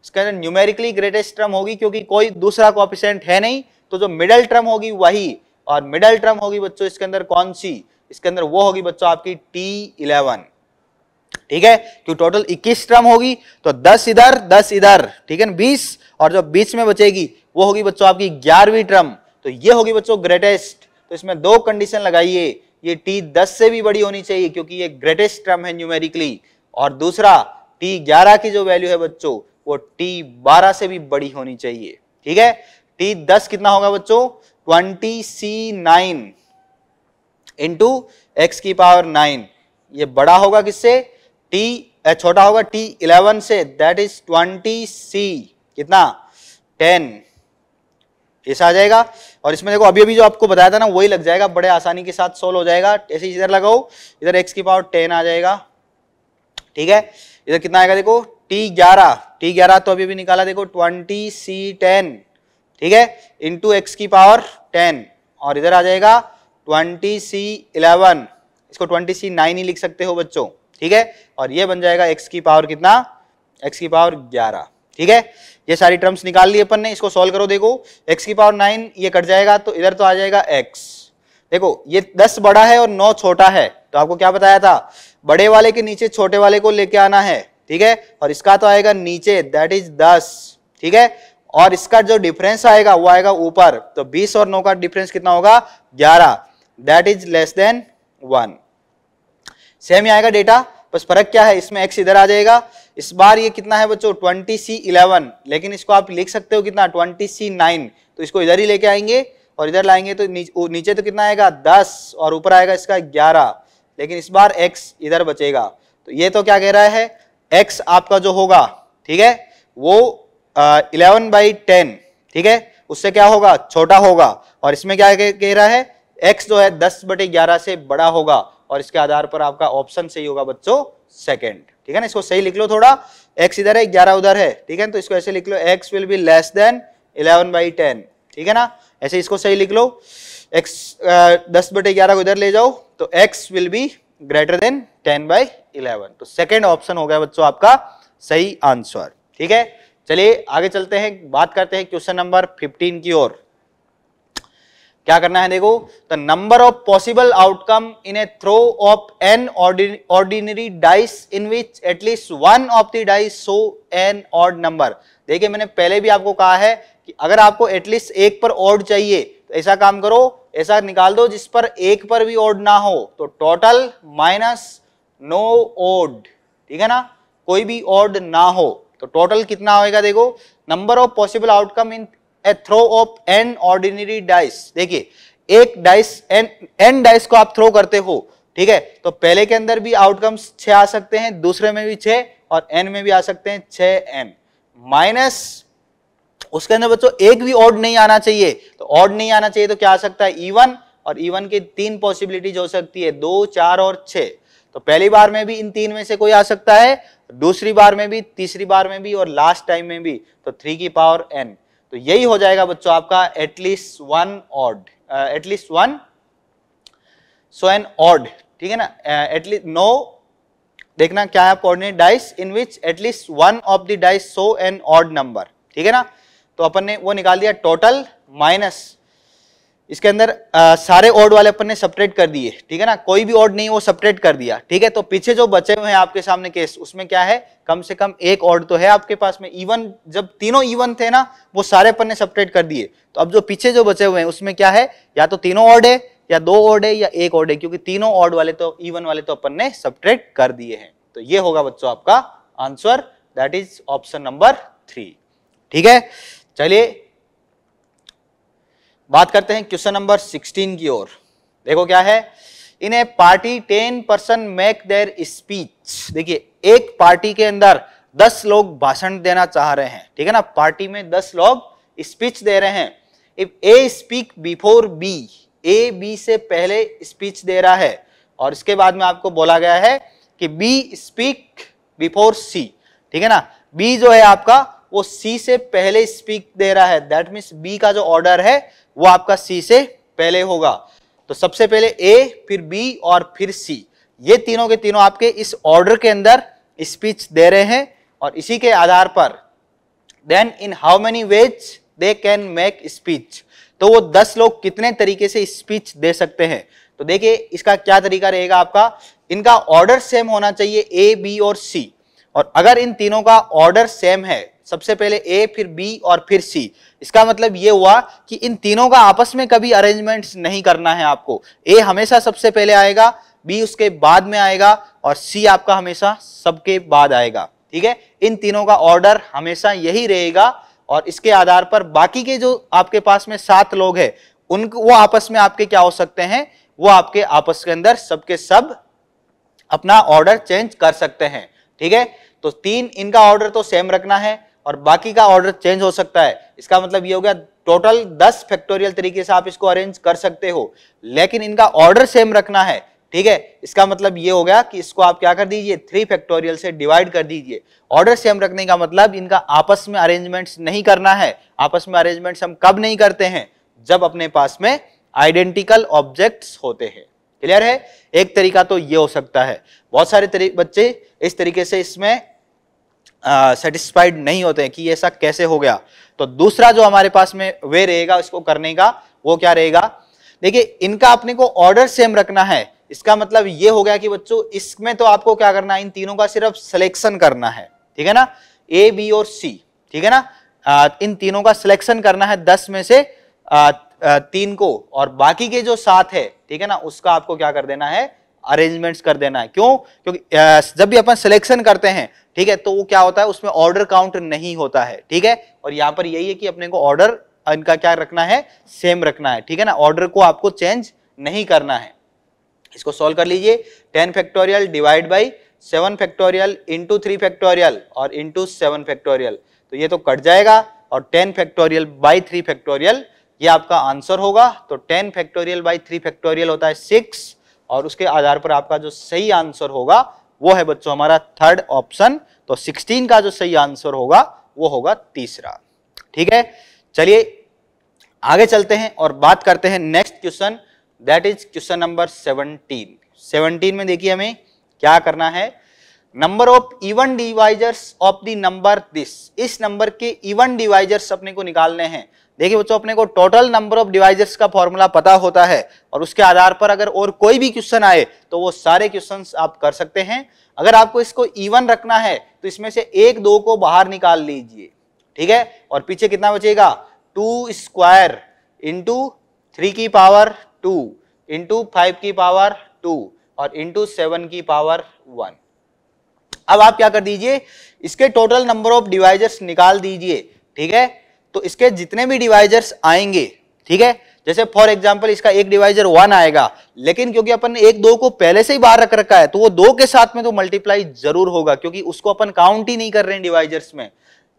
इसके अंदर न्यूमेरिकली ग्रेटेस्ट टर्म होगी क्योंकि कोई दूसरा कॉपिसेंट है नहीं तो जो मिडल टर्म होगी वही और मिडल टर्म होगी बच्चों इसके अंदर कौन सी इसके अंदर वो होगी बच्चों आपकी टी इलेवन ठीक है क्योंकि टोटल 21 टर्म होगी तो 10 इधर 10 इधर ठीक है ना 20 और जो बीच में बचेगी वो होगी बच्चों आपकी ग्यारहवीं टर्म तो ये होगी बच्चों ग्रेटेस्ट तो इसमें दो कंडीशन लगाइए ये टी 10 से भी बड़ी होनी चाहिए क्योंकि ये ग्रेटेस्ट टर्म है न्यूमेरिकली और दूसरा टी ग्यारह की जो वैल्यू है बच्चों वो टी बारह से भी बड़ी होनी चाहिए ठीक है टी दस कितना होगा बच्चों twenty C nine into x की पावर नाइन ये बड़ा होगा किससे टी छोटा होगा टी इलेवन से दैट इज ट्वेंटी सी कितना टेन ऐसा आ जाएगा और इसमें देखो अभी अभी जो आपको बताया था ना वही लग जाएगा बड़े आसानी के साथ सोल्व हो जाएगा ऐसे इधर लगाओ इधर एक्स की पावर टेन आ जाएगा ठीक है इधर कितना आएगा देखो टी ग्यारह टी ग्यारह तो अभी भी निकाला देखो ट्वेंटी सी टेन ठीक है इंटू एक्स की पावर टेन और इधर आ जाएगा ट्वेंटी सी इलेवन इसको ट्वेंटी सी नाइन ही लिख सकते हो बच्चों ठीक है और ये बन जाएगा एक्स की पावर कितना एक्स की पावर ग्यारह ठीक है ये सारी टर्म्स निकाल लिए अपन ने इसको सॉल्व करो देखो एक्स की पावर नाइन ये कट जाएगा तो इधर तो आ जाएगा एक्स देखो ये दस बड़ा है और नौ छोटा है तो आपको क्या बताया था बड़े वाले के नीचे छोटे वाले को लेके आना है ठीक है और इसका तो आएगा नीचे दैट इज दस ठीक है और इसका जो डिफरेंस आएगा वो आएगा ऊपर तो 20 और 9 का डिफरेंस कितना होगा 11 that is less than one same ही आएगा डेटा बस फर्क क्या है इसमें एक्स इधर आ जाएगा इस बार ये कितना है बच्चों ट्वेंटी सी इलेवन लेकिन इसको आप लिख सकते हो कितना ट्वेंटी सी नाइन तो इसको इधर ही लेके आएंगे और इधर लाएंगे तो नीचे, नीचे तो कितना आएगा दस और ऊपर आएगा इसका ग्यारह लेकिन इस बार एक्स इधर बचेगा तो ये तो क्या कह रहा है एक्स आपका जो होगा ठीक है वो इलेवन बाई टेन ठीक है उससे क्या होगा छोटा होगा और इसमें क्या कह रहा है एक्स जो है दस बटे ग्यारह से बड़ा होगा और इसके आधार पर आपका ऑप्शन सही होगा बच्चों सेकेंड ठीक है ना इसको सही लिख लो थोड़ा एक्स इधर है ग्यारह उधर है ठीक है तो इसको ऐसे लिख लो x will be less than eleven by ten ठीक है ना ऐसे इसको सही लिख लो एक्स uh, दस बटे ग्यारह को इधर ले जाओ तो x will be greater than ten by eleven तो सेकेंड ऑप्शन हो गया बच्चों आपका सही आंसर ठीक है चलिए आगे चलते हैं बात करते हैं क्वेश्चन नंबर 15 की ओर क्या करना है देखो the number of possible outcome in a throw of an ordinary dice in which at least one of the dice so an odd number देखिए मैंने पहले भी आपको कहा है कि अगर आपको एटलीस्ट एक पर ऑड चाहिए तो ऐसा काम करो ऐसा निकाल दो जिस पर एक पर भी ऑड ना हो तो टोटल माइनस नो ऑड ठीक है ना कोई भी ऑड ना हो तो टोटल कितना होएगा देखो number of possible outcome in a throw of an ordinary dice देखिए एक डाइस एन एन डाइस को आप थ्रो करते हो ठीक है तो पहले के अंदर भी आउटकम छ आ सकते हैं दूसरे में भी छ और एन में भी आ सकते हैं छ एन माइनस उसके अंदर बच्चों एक भी ऑड नहीं आना चाहिए तो ऑड नहीं आना चाहिए तो क्या आ सकता है इवन e और इवन e के तीन पॉसिबिलिटीज हो सकती है दो चार और छह तो पहली बार में भी इन तीन में से कोई आ सकता है दूसरी बार में भी तीसरी बार में भी और लास्ट टाइम में भी तो थ्री की पावर एन तो यही हो जाएगा बच्चों आपका at least one odd at least one so an odd ठीक है ना एटलीस्ट uh, नो देखना क्या है coordinate dice in which at least one of the dice so an odd number ठीक है ना तो अपन ने वो निकाल दिया टोटल माइनस इसके अंदर आ, सारे ऑड वाले अपन ने सपरेट कर दिए ठीक है ना कोई भी ऑड नहीं वो सपरेट कर दिया ठीक है तो पीछे जो बचे हुए हैं आपके सामने केस उसमें क्या है कम से कम एक ऑड तो है आपके पास में इवन जब तीनों इवन थे ना वो सारे अपन ने सपरेट कर दिए तो अब जो पीछे जो बचे हुए हैं उसमें क्या है या तो तीनों ऑड है या दो ऑड है या एक ऑड है क्योंकि तीनों ऑड वाले तो इवन वाले तो अपन ने सपरेट कर दिए हैं तो ये होगा बच्चों आपका answer that is option number three ठीक है चलिए बात करते हैं क्वेश्चन नंबर 16 की ओर देखो क्या है in a party 10 person make their speech देखिए एक पार्टी के अंदर 10 लोग भाषण देना चाह रहे हैं ठीक है ना पार्टी में 10 लोग स्पीच दे रहे हैं if A speak before B A B से पहले स्पीच दे रहा है और इसके बाद में आपको बोला गया है कि बी स्पीक बिफोर सी ठीक है ना बी जो है आपका वो सी से पहले स्पीक दे रहा है दैट मीन्स बी का जो ऑर्डर है वो आपका सी से पहले होगा तो सबसे पहले ए फिर बी और फिर सी ये तीनों के तीनों आपके इस ऑर्डर के अंदर स्पीच दे रहे हैं और इसी के आधार पर then in how many ways they can make speech तो वो दस लोग कितने तरीके से स्पीच दे सकते हैं तो देखिए इसका क्या तरीका रहेगा आपका इनका ऑर्डर सेम होना चाहिए ए बी और सी और अगर इन तीनों का ऑर्डर सेम है सबसे पहले ए फिर बी और फिर सी इसका मतलब ये हुआ कि इन तीनों का आपस में कभी अरेंजमेंट्स नहीं करना है आपको ए हमेशा सबसे पहले आएगा बी उसके बाद में आएगा और सी आपका हमेशा सबके बाद आएगा ठीक है इन तीनों का ऑर्डर हमेशा यही रहेगा और इसके आधार पर बाकी के जो आपके पास में सात लोग हैं उन वो आपस में आपके क्या हो सकते हैं वो आपके आपस के अंदर सबके सब अपना ऑर्डर चेंज कर सकते हैं ठीक है तो तीन इनका ऑर्डर तो सेम रखना है और बाकी का ऑर्डर चेंज हो सकता है इसका मतलब ये हो गया टोटल दस फैक्टोरियल तरीके से आप इसको अरेंज कर सकते हो लेकिन इनका ऑर्डर सेम रखना है ठीक है इसका मतलब ये हो गया कि इसको आप क्या कर दीजिए थ्री फैक्टोरियल से डिवाइड कर दीजिए ऑर्डर सेम रखने का मतलब इनका आपस में अरेंजमेंट्स नहीं करना है आपस में अरेंजमेंट्स हम कब नहीं करते हैं जब अपने पास में आइडेंटिकल ऑब्जेक्ट्स होते हैं क्लियर है एक तरीका तो ये हो सकता है बहुत सारे बच्चे इस तरीके से इसमें सेटिस्फाइड नहीं होते हैं कि ऐसा कैसे हो गया तो दूसरा जो हमारे पास में वे रहेगा इसको करने का वो क्या रहेगा देखिए इनका अपने को ऑर्डर सेम रखना है इसका मतलब ये हो गया कि बच्चों इसमें तो आपको क्या करना है इन तीनों का सिर्फ सिलेक्शन करना है ठीक है ना ए बी और सी ठीक है ना आ, इन तीनों का सिलेक्शन करना है दस में से तीन को और बाकी के जो सात है ठीक है ना उसका आपको क्या कर देना है अरेंजमेंट्स कर देना है क्यों क्योंकि जब भी अपन सिलेक्शन करते हैं ठीक है तो वो क्या होता है उसमें ऑर्डर काउंट नहीं होता है ठीक है और यहां पर यही है कि अपने को ऑर्डर इनका क्या रखना है सेम रखना है ठीक है ना ऑर्डर को आपको चेंज नहीं करना है इसको सॉल्व कर लीजिए ten factorial divide by seven factorial into three factorial और इंटू सेवन फैक्टोरियल तो ये तो कट जाएगा और ten factorial by three factorial ये आपका आंसर होगा तो ten factorial by three factorial होता है सिक्स और उसके आधार पर आपका जो सही आंसर होगा वो है बच्चों हमारा थर्ड ऑप्शन तो सिक्सटीन का जो सही आंसर होगा वो होगा तीसरा ठीक है चलिए आगे चलते हैं और बात करते हैं next question that is question number seventeen seventeen में देखिए हमें क्या करना है number of even divisors of the number this इस नंबर के इवन डिवाइजर्स अपने को निकालने हैं देखिए बच्चों अपने को टोटल नंबर ऑफ डिवाइजर्स का फॉर्मूला पता होता है और उसके आधार पर अगर और कोई भी क्वेश्चन आए तो वो सारे क्वेश्चन आप कर सकते हैं अगर आपको इसको इवन रखना है तो इसमें से एक दो को बाहर निकाल लीजिए ठीक है और पीछे कितना बचेगा टू स्क्वायर इंटू थ्री की पावर टू इंटू फाइव की पावर टू और इंटू सेवन की पावर वन अब आप क्या कर दीजिए इसके टोटल नंबर ऑफ डिवाइजर्स निकाल दीजिए ठीक है तो इसके जितने भी डिवाइजर्स आएंगे ठीक है जैसे फॉर एग्जाम्पल इसका एक डिवाइजर वन आएगा लेकिन क्योंकि अपन एक दो को पहले से ही बाहर रख रखा है तो वो दो के साथ में तो मल्टीप्लाई जरूर होगा क्योंकि उसको अपन काउंट ही नहीं कर रहे हैं डिवाइजर्स में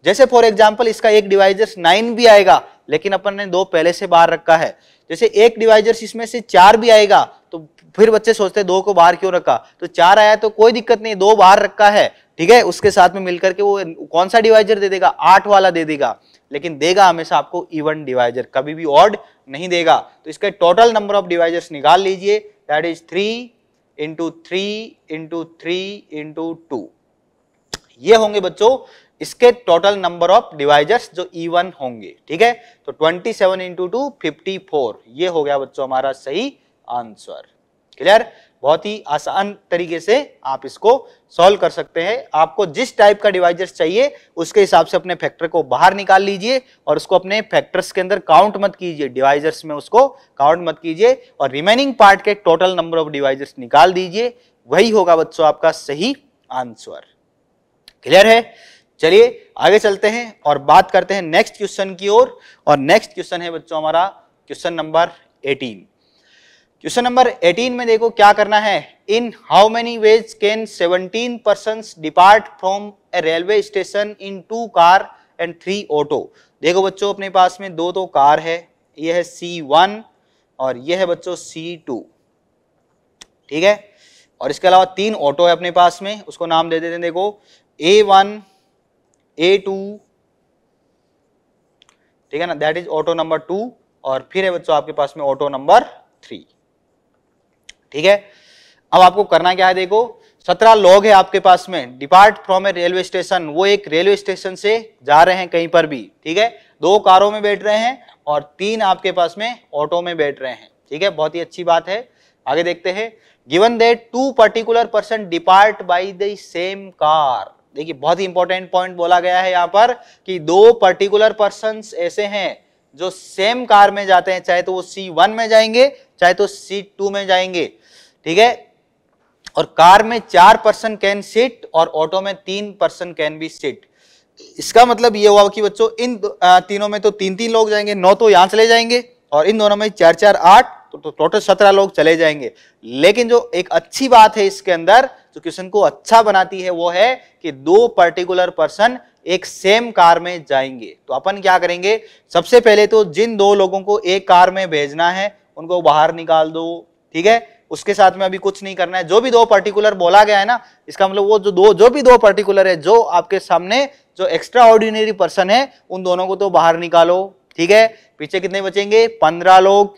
जैसे फॉर एग्जाम्पल इसका एक डिवाइजर्स नाइन भी आएगा लेकिन अपन ने दो पहले से बाहर रखा है जैसे एक डिवाइजर्स इसमें से चार भी आएगा फिर बच्चे सोचते हैं दो को बाहर क्यों रखा तो चार आया तो कोई दिक्कत नहीं दो बाहर रखा है ठीक है उसके साथ में मिलकर के वो कौन सा डिवाइजर दे देगा आठ वाला दे देगा लेकिन देगा हमेशा आपको इवन डिवाइजर कभी भी ऑड नहीं देगा तो इसका टोटल नंबर ऑफ डिवाइजर्स निकाल लीजिए that is three into three into three into two ये होंगे बच्चों इसके टोटल नंबर ऑफ डिवाइजर्स जो इवन होंगे ठीक है तो 27 सेवन इंटू टू ये हो गया बच्चों हमारा सही आंसर क्लियर बहुत ही आसान तरीके से आप इसको सॉल्व कर सकते हैं आपको जिस टाइप का डिवाइजर्स चाहिए उसके हिसाब से अपने फैक्टर को बाहर निकाल लीजिए और उसको अपने फैक्टर्स के अंदर काउंट मत कीजिए डिवाइजर्स में उसको काउंट मत कीजिए और रिमेनिंग पार्ट के टोटल नंबर ऑफ डिवाइजर्स निकाल दीजिए वही होगा बच्चों आपका सही आंसर क्लियर है चलिए आगे चलते हैं और बात करते हैं नेक्स्ट क्वेश्चन की ओर और, नेक्स्ट क्वेश्चन है बच्चों हमारा question number eighteen question number 18 में देखो क्या करना है in how many ways can 17 person depart from a railway station in two car and three auto देखो बच्चों अपने पास में दो तो कार है यह है सी वन और यह है बच्चों सी टू ठीक है और इसके अलावा तीन ऑटो है अपने पास में उसको नाम दे देते हैं देखो ए वन ए टू ठीक है ना that is auto number two और फिर है बच्चों आपके पास में ऑटो नंबर थ्री ठीक है अब आपको करना क्या है देखो सत्रह लोग है आपके पास में depart from a railway station वो एक रेलवे स्टेशन से जा रहे हैं कहीं पर भी ठीक है दो कारों में बैठ रहे हैं और तीन आपके पास में ऑटो में बैठ रहे हैं ठीक है बहुत ही अच्छी बात है आगे देखते हैं given that two particular person depart by the same car देखिए बहुत ही इंपॉर्टेंट पॉइंट बोला गया है यहाँ पर कि दो पर्टिकुलर पर्सन ऐसे हैं जो सेम कार में जाते हैं चाहे तो वो सी वन में जाएंगे चाहे तो सी टू में जाएंगे ठीक है और कार में चार पर्सन कैन सिट और ऑटो में तीन पर्सन कैन बी सिट इसका मतलब ये हुआ कि बच्चों इन तीनों में तो तीन तीन लोग जाएंगे नौ तो यहां चले जाएंगे और इन दोनों में चार चार आठ तो टोटल तो सत्रह लोग चले जाएंगे लेकिन जो एक अच्छी बात है इसके अंदर जो क्वेश्चन को अच्छा बनाती है वो है कि दो पर्टिकुलर पर्सन एक सेम कार में जाएंगे तो अपन क्या करेंगे सबसे पहले तो जिन दो लोगों को एक कार में भेजना है उनको बाहर निकाल दो ठीक है उसके साथ में अभी कुछ नहीं करना है जो भी दो पर्टिकुलर बोला गया है ना इसका मतलब वो जो दो जो भी दो पर्टिकुलर है जो आपके सामने जो एक्स्ट्रा ऑर्डिनरी पर्सन है उन दोनों को तो बाहर निकालो ठीक है पीछे कितने बचेंगे पंद्रह लोग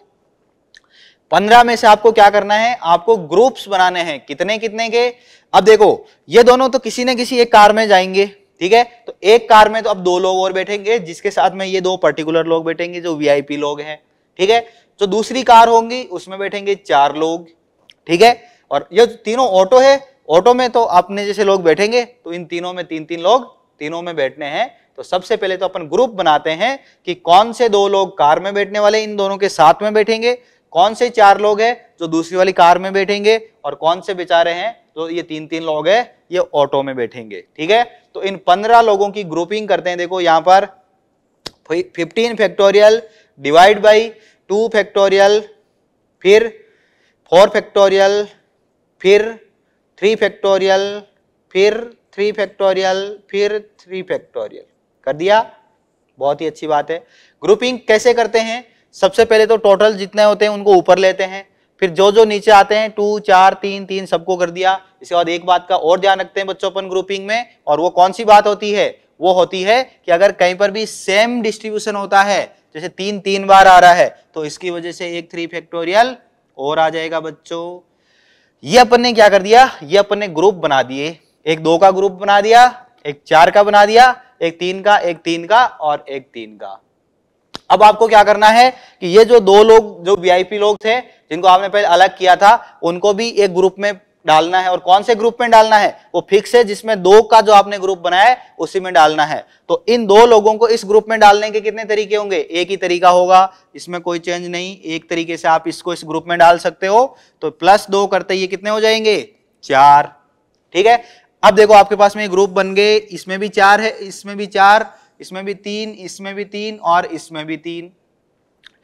पंद्रह में से आपको क्या करना है आपको ग्रुप्स बनाने हैं कितने कितने के अब देखो ये दोनों तो किसी न किसी एक कार में जाएंगे ठीक है तो एक कार में तो अब दो लोग और बैठेंगे जिसके साथ में ये दो पर्टिकुलर लोग बैठेंगे जो वीआईपी लोग हैं ठीक है जो दूसरी कार होंगी उसमें बैठेंगे चार लोग ठीक है और ये तीनों ऑटो है ऑटो में तो अपने जैसे लोग बैठेंगे तो इन तीनों में तीन तीन लोग तीनों में बैठने हैं तो सबसे पहले तो अपन ग्रुप बनाते हैं कि कौन से दो लोग कार में बैठने वाले इन दोनों के साथ में बैठेंगे कौन से चार लोग हैं जो दूसरी वाली कार में बैठेंगे और कौन से बेचारे हैं जो ये तीन तीन लोग हैं ये ऑटो में बैठेंगे ठीक है तो इन पंद्रह लोगों की ग्रुपिंग करते हैं देखो यहां पर fifteen factorial divide by two factorial फिर फोर फैक्टोरियल फिर थ्री फैक्टोरियल फिर थ्री फैक्टोरियल फिर थ्री फैक्टोरियल कर दिया बहुत ही अच्छी बात है ग्रुपिंग कैसे करते हैं सबसे पहले तो टोटल जितने होते हैं उनको ऊपर लेते हैं फिर जो जो नीचे आते हैं टू चार तीन तीन सबको कर दिया इसके बाद एक बात का और ध्यान रखते हैं बच्चों अपन ग्रुपिंग में और वो कौन सी बात होती है वो होती है कि अगर कहीं पर भी सेम डिस्ट्रीब्यूशन होता है जैसे तीन तीन बार आ रहा है तो इसकी वजह से एक थ्री फैक्टोरियल और आ जाएगा बच्चों ये अपन ने क्या कर दिया ये अपन ने ग्रुप बना दिए एक दो का ग्रुप बना दिया एक चार का बना दिया एक तीन का एक तीन का और एक तीन का अब आपको क्या करना है कि ये जो दो लोग जो वीआईपी लोग थे जिनको आपने पहले अलग किया था उनको भी एक ग्रुप में डालना है और कौन से ग्रुप में डालना है वो फिक्स है जिसमें दो का जो आपने ग्रुप बनाया है उसी में डालना है तो इन दो लोगों को इस ग्रुप में डालने के कितने तरीके होंगे एक ही तरीका होगा इसमें कोई चेंज नहीं एक तरीके से आप इसको इस ग्रुप में डाल सकते हो तो प्लस दो करते ये कितने हो जाएंगे चार ठीक है अब देखो आपके पास में ग्रुप बन गए इसमें भी चार है इसमें भी चार इसमें भी तीन इसमें भी तीन और इसमें भी तीन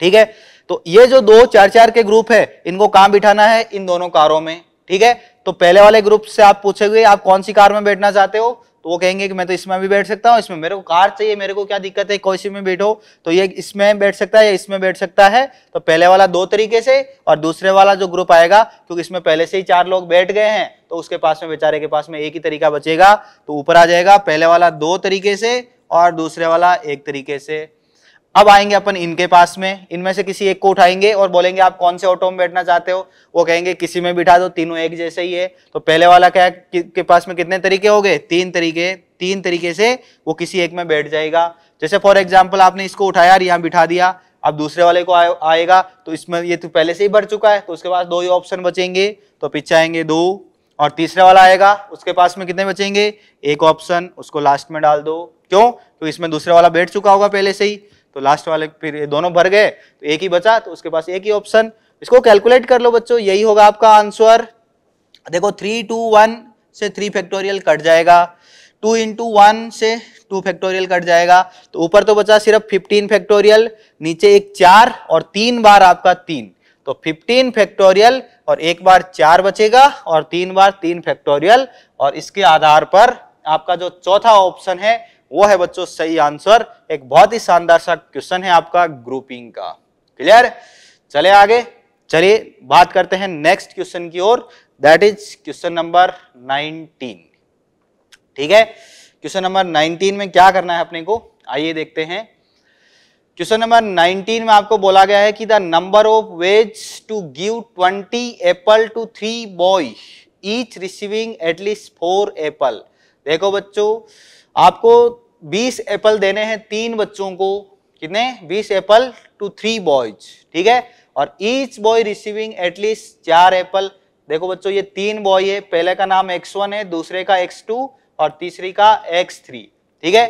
ठीक है तो ये जो दो चार चार के ग्रुप है इनको कहां बिठाना है इन दोनों कारों में ठीक है तो पहले वाले ग्रुप से आप पूछेंगे आप कौन सी कार में बैठना चाहते हो तो वो कहेंगे कि मैं तो इसमें भी बैठ सकता हूँ इसमें मेरे को कार चाहिए मेरे को क्या दिक्कत है कोई में बैठो तो ये इसमें बैठ सकता है या इसमें बैठ सकता है तो पहले वाला दो तरीके से और दूसरे वाला जो ग्रुप आएगा क्योंकि इसमें पहले से ही चार लोग बैठ गए हैं तो उसके पास में बेचारे के पास में एक ही तरीका बचेगा तो ऊपर आ जाएगा पहले वाला दो तरीके से और दूसरे वाला एक तरीके से अब आएंगे अपन इनके पास में इनमें से किसी एक को उठाएंगे और बोलेंगे आप कौन से ऑटो में बैठना चाहते हो वो कहेंगे किसी में बिठा दो तीनों एक जैसे ही है तो पहले वाला क्या कि, के पास में कितने तरीके हो गए तीन तरीके तीन तरीके से वो किसी एक में बैठ जाएगा जैसे फॉर एग्जाम्पल आपने इसको उठाया यहाँ बिठा दिया अब दूसरे वाले को आ, आएगा तो इसमें ये तो पहले से ही भर चुका है तो उसके पास दो ही ऑप्शन बचेंगे तो पीछे आएंगे दो और तीसरे वाला आएगा उसके पास में कितने बचेंगे एक ऑप्शन उसको लास्ट में डाल दो क्यों तो इसमें दूसरे वाला बैठ चुका होगा पहले से ही तो लास्ट वाले फिर ये दोनों भर गए तो एक ही बचा तो उसके पास एक ही ऑप्शन इसको कैलकुलेट कर लो बच्चों यही होगा आपका आंसर देखो थ्री टू वन से थ्री फैक्टोरियल कट जाएगा टू इंटू वन से टू फैक्टोरियल कट जाएगा तो ऊपर तो बचा सिर्फ फिफ्टीन फैक्टोरियल नीचे एक चार और तीन बार आपका तीन तो फिफ्टीन फैक्टोरियल और एक बार चार बचेगा और तीन बार तीन फैक्टोरियल और इसके आधार पर आपका जो चौथा ऑप्शन है वो है बच्चों सही आंसर एक बहुत ही शानदार सा क्वेश्चन है आपका ग्रुपिंग का क्लियर चले आगे चलिए बात करते हैं नेक्स्ट क्वेश्चन की ओर दैट इज क्वेश्चन नंबर 19 ठीक है क्वेश्चन नंबर 19 में क्या करना है अपने को आइए देखते हैं क्वेश्चन नंबर 19 में आपको बोला गया है कि the number of ways to give 20 apple to three boy each receiving at least four apple देखो बच्चों आपको 20 एप्पल देने हैं तीन बच्चों को कितने 20 एप्पल टू थ्री बॉयज ठीक है और ईच बॉय रिसीविंग एटलीस्ट चार एप्पल देखो बच्चों ये तीन बॉय है पहले का नाम एक्स वन है दूसरे का एक्स टू और तीसरी का एक्स थ्री ठीक है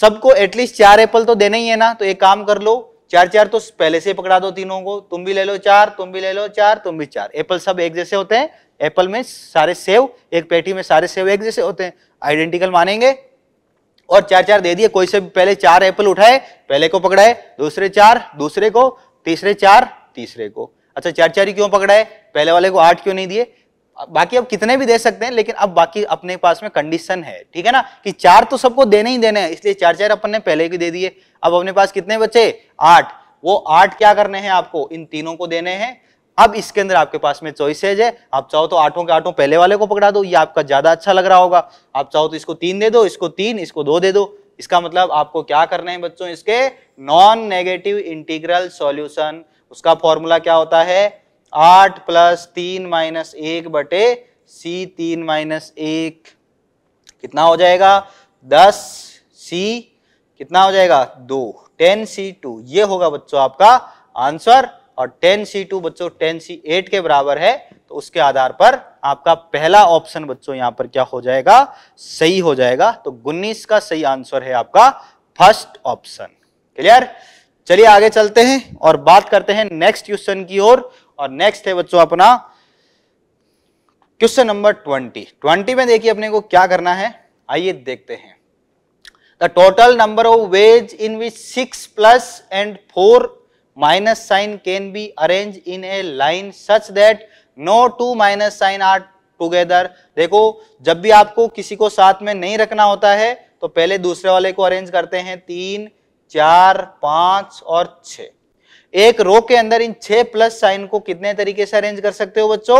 सबको एटलीस्ट चार एप्पल तो देने ही है ना तो एक काम कर लो चार चार तो पहले से पकड़ा दो तीनों को तुम भी ले लो चार तुम भी ले लो चार तुम भी चार एप्पल सब एक जैसे होते हैं एप्पल में सारे सेव एक पेटी में सारे सेव एक जैसे होते हैं आइडेंटिकल मानेंगे और चार चार दे दिए कोई से पहले चार एप्पल उठाए पहले को पकड़ाए दूसरे चार दूसरे को तीसरे चार तीसरे को अच्छा चार चार ही क्यों पकड़ाए पहले वाले को आठ क्यों नहीं दिए बाकी अब कितने भी दे सकते हैं लेकिन अब बाकी अपने पास में कंडीशन है ठीक है ना कि चार तो सबको देने ही देने हैं इसलिए चार चार अपन ने पहले भी दे दिए अब अपने पास कितने बचे आठ वो आठ क्या करने हैं आपको इन तीनों को देने हैं अब इसके अंदर आपके पास में चॉइसेज है आप चाहो तो आठों के आठों पहले वाले को पकड़ा दो ये आपका ज्यादा अच्छा लग रहा होगा आप चाहो तो इसको तीन दे दो इसको तीन इसको दो दे दो इसका मतलब आपको क्या करना है बच्चों इसके नॉन नेगेटिव इंटीग्रल सॉल्यूशन उसका फॉर्मूला क्या होता है आठ प्लस तीन माइनस एक बटे सी तीन माइनस एक कितना हो जाएगा दस सी कितना हो जाएगा दो टेन सी टू ये होगा बच्चों आपका आंसर और टेन सी टू बच्चों टेन सी एट के बराबर है तो उसके आधार पर आपका पहला ऑप्शन बच्चों यहां पर क्या हो जाएगा सही हो जाएगा तो गुन्नीस का सही आंसर है आपका फर्स्ट ऑप्शन क्लियर चलिए आगे चलते हैं और बात करते हैं नेक्स्ट क्वेश्चन की ओर और, और नेक्स्ट है बच्चों अपना क्वेश्चन नंबर ट्वेंटी ट्वेंटी में देखिए अपने को क्या करना है आइए देखते हैं the total number of ways in which six plus and four minus sign can be arranged in a line such that no two minus sign are together देखो जब भी आपको किसी को साथ में नहीं रखना होता है तो पहले दूसरे वाले को अरेंज करते हैं तीन चार पांच और छ एक रो के अंदर इन छह प्लस साइन को कितने तरीके से अरेंज कर सकते हो बच्चों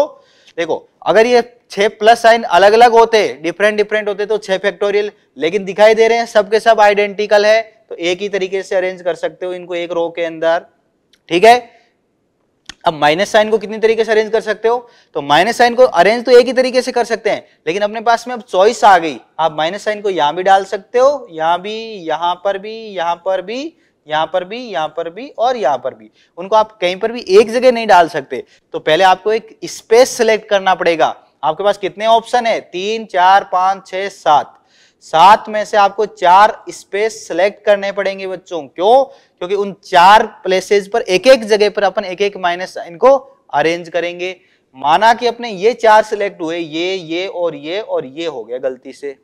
देखो अगर ये छह प्लस साइन अलग अलग होते डिफरेंट डिफरेंट होते तो छह फैक्टोरियल लेकिन दिखाई दे रहे हैं सबके सब आइडेंटिकल है तो एक ही तरीके से अरेंज कर सकते हो इनको एक रो के अंदर ठीक है अब माइनस साइन को कितनी तरीके से अरेंज कर सकते हो तो माइनस साइन को अरेंज तो एक ही तरीके से कर सकते हैं लेकिन अपने पास में अब चॉइस आ गई आप माइनस साइन को यहां भी डाल सकते हो यहां भी यहां पर भी यहां पर भी यहां पर भी यहां पर भी और यहां पर भी उनको आप कहीं पर भी एक जगह नहीं डाल सकते तो पहले आपको एक स्पेस सेलेक्ट करना पड़ेगा आपके पास कितने ऑप्शन है तीन चार पांच छह सात सात में से आपको चार स्पेस सेलेक्ट करने पड़ेंगे बच्चों क्यों क्योंकि उन चार प्लेसेस पर एक एक जगह पर अपन एक एक माइनस साइन को अरेंज करेंगे माना कि अपने ये चार सिलेक्ट हुए ये ये और ये और ये हो गया गलती से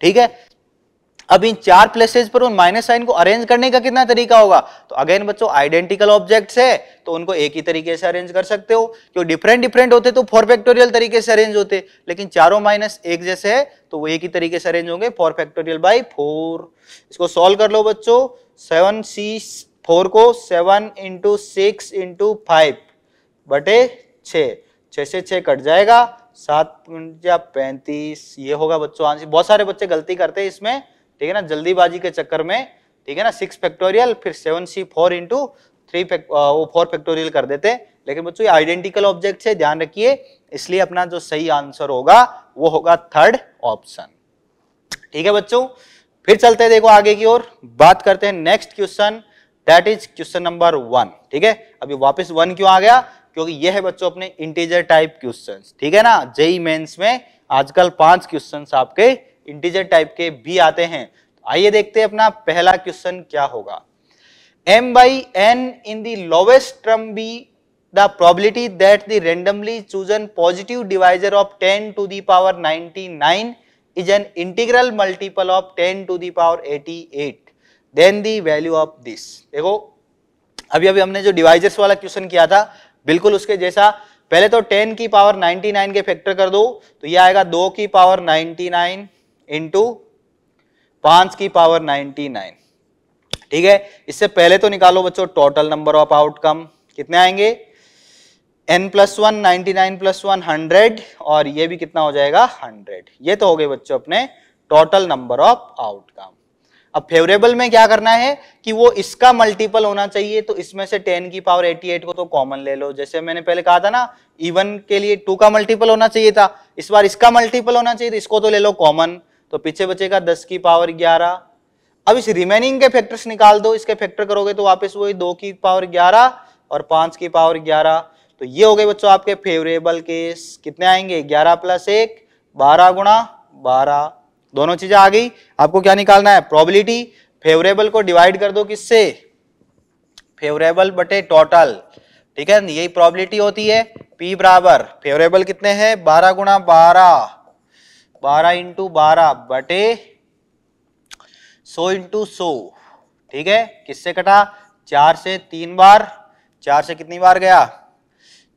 ठीक है अब इन चार प्लेसेज पर उन माइनस साइन को अरेंज करने का कितना तरीका होगा तो अगेन बच्चों आइडेंटिकल ऑब्जेक्ट्स है तो उनको एक ही तरीके से अरेंज कर सकते हो क्यों डिफरेंट डिफरेंट होते तो फोर फैक्टोरियल तरीके से अरेंज होते लेकिन चारों माइनस एक जैसे है तो वो एक ही तरीके से अरेंज होंगे फोर फैक्टोरियल बाई फोर इसको सॉल्व कर लो बच्चो सेवन सी फोर को seven into six into five बटे छः छः से छः कट जाएगा सात पैंतीस ये होगा बच्चों आंसर बहुत सारे बच्चे गलती करते हैं इसमें ठीक है ना जल्दीबाजी के चक्कर में ठीक है ना सिक्स फैक्टोरियल फिर seven C four into three वो फोर फैक्टोरियल कर देते लेकिन बच्चों ये आइडेंटिकल ऑब्जेक्ट है ध्यान रखिए इसलिए अपना जो सही आंसर होगा वो होगा थर्ड ऑप्शन ठीक है बच्चों फिर चलते हैं देखो आगे की ओर बात करते हैं next question that is question number one ठीक है अभी वापस वन क्यों आ गया क्योंकि यह है बच्चों अपने इंटीजर टाइप क्वेश्चन ठीक है ना जेई मेंस e में आजकल पांच क्वेश्चन आपके इंटीजर टाइप के भी आते हैं तो आइए देखते हैं अपना पहला क्वेश्चन क्या होगा m by n in the term be the probability that the randomly chosen positive divisor of 10 to the power 99 is an integral multiple of 10 to the power 88 eight then the value of this देखो अभी अभी हमने जो divisors वाला question किया था बिल्कुल उसके जैसा पहले तो 10 की पावर 99 के फैक्टर कर दो तो ये आएगा 2 की पावर 99 इंटू पांच की पावर 99 ठीक है इससे पहले तो निकालो बच्चों टोटल नंबर ऑफ आउटकम कितने आएंगे n plus one ninety nine plus one hundred और ये भी कितना हो जाएगा हंड्रेड ये तो हो गए बच्चों अपने टोटल नंबर ऑफ आउटकम अब फेवरेबल में क्या करना है कि वो इसका मल्टीपल होना चाहिए तो इसमें से 10 की पावर 88 को तो कॉमन ले लो जैसे मैंने पहले कहा था ना इवन के लिए 2 का मल्टीपल होना चाहिए था इस बार इसका मल्टीपल होना चाहिए तो इसको तो ले लो कॉमन तो पीछे बचेगा दस की पावर ग्यारह अब इस रिमेनिंग के फैक्टर्स निकाल दो इसके फैक्टर करोगे तो वापस वही दो की पावर ग्यारह और पांच की पावर ग्यारह तो ये हो गए बच्चों आपके फेवरेबल केस कितने आएंगे ग्यारह प्लस एक बारह गुणा बारह दोनों चीजें आ गई आपको क्या निकालना है प्रोबेबिलिटी फेवरेबल को डिवाइड कर दो किससे फेवरेबल बटे टोटल ठीक है यही प्रोबेबिलिटी होती है पी बराबर फेवरेबल कितने हैं बारह गुणा बारह बारह इंटू बारह बटे सौ इंटू सौ ठीक है किससे कटा चार से तीन बार चार से कितनी बार गया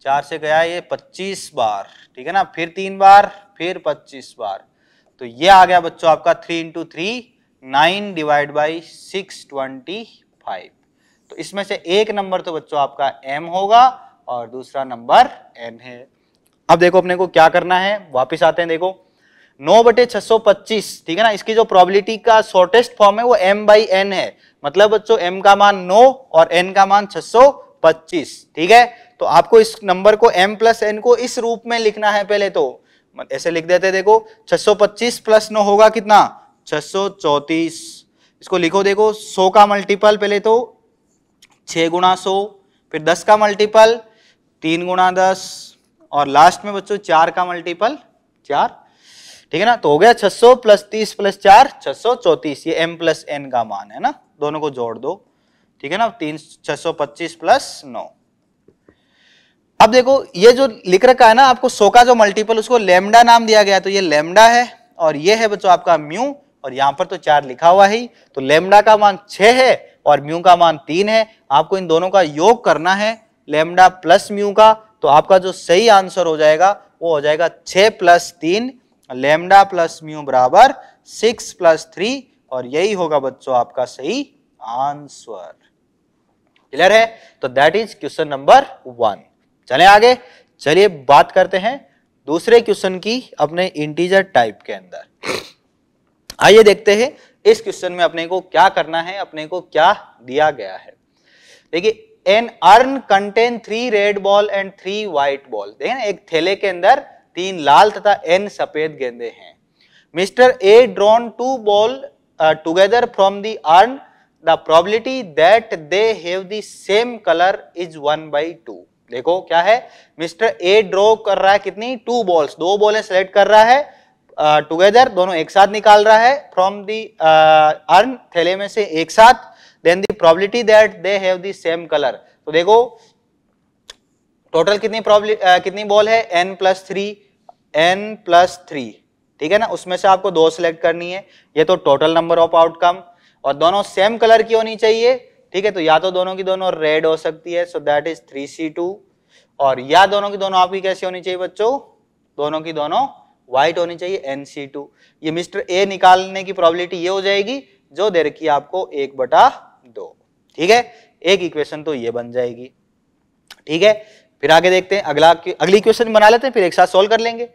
चार से गया ये पच्चीस बार ठीक है ना फिर तीन बार फिर पच्चीस बार तो ये आ गया बच्चों आपका three into three nine divide by six twenty five तो इसमें से एक नंबर तो बच्चों आपका एम होगा और दूसरा नंबर एन है अब देखो अपने को क्या करना है वापिस आते हैं देखो नौ बटे छह सौ पच्चीस ठीक है ना इसकी जो प्रोबेबिलिटी का शॉर्टेस्ट फॉर्म है वो m बाई एन है मतलब बच्चों m का मान नौ और n का मान छह सौ पच्चीस ठीक है तो आपको इस नंबर को m प्लस एन को इस रूप में लिखना है पहले तो ऐसे लिख देते देखो 625 प्लस नौ होगा कितना 634 इसको लिखो देखो 100 का मल्टीपल पहले तो 6 गुणा सौ फिर 10 का मल्टीपल 3 गुणा दस और लास्ट में बच्चों 4 का मल्टीपल 4 ठीक है ना तो हो गया 600 प्लस तीस प्लस चार छह ये m प्लस एन का मान है ना दोनों को जोड़ दो ठीक है ना तीन छह प्लस नौ अब देखो ये जो लिख रखा है ना आपको सो का जो मल्टीपल उसको लेमडा नाम दिया गया तो ये लेमडा है और ये है बच्चों आपका म्यू और यहां पर तो चार लिखा हुआ ही तो लेमडा का मान छ है और म्यू का मान तीन है आपको इन दोनों का योग करना है लेमडा प्लस म्यू का तो आपका जो सही आंसर हो जाएगा वो हो जाएगा छ प्लस तीन लेमडा प्लस म्यू बराबर सिक्स प्लस थ्री और यही होगा बच्चों आपका सही आंसर क्लियर है तो that is question number one चले आगे चलिए बात करते हैं दूसरे क्वेश्चन की अपने इंटीजर टाइप के अंदर आइए देखते हैं इस क्वेश्चन में अपने को क्या करना है अपने को क्या दिया गया है देखिए an urn contain three red ball and three white ball देखिए ना एक थैले के अंदर तीन लाल तथा एन सफेद गेंदे हैं mister A drawn two ball together from the urn the probability that they have the same colour is one by two देखो क्या है मिस्टर ए ड्रॉ कर रहा है कितनी टू बॉल्स दो बॉलें सेलेक्ट कर रहा है टुगेदर uh, दोनों एक साथ निकाल रहा है फ्रॉम दी अर्न थैले में से एक साथ then the probability that they have the same colour तो देखो टोटल कितनी प्रॉब्लम uh, कितनी बॉल है n plus three n plus three ठीक है ना उसमें से आपको दो सिलेक्ट करनी है ये तो टोटल नंबर ऑफ आउटकम और दोनों सेम कलर की होनी चाहिए ठीक है तो या तो दोनों की दोनों रेड हो सकती है so that is three C two और या दोनों की दोनों आपकी कैसी होनी चाहिए बच्चों दोनों की दोनों व्हाइट होनी चाहिए एन सी टू ये मिस्टर ए निकालने की प्रॉबिलिटी ये हो जाएगी जो दे रखी है आपको एक बटा दो ठीक है एक इक्वेशन तो ये बन जाएगी ठीक है फिर आगे देखते हैं अगला अगली क्वेश्चन बना लेते हैं फिर एक साथ सोल्व कर लेंगे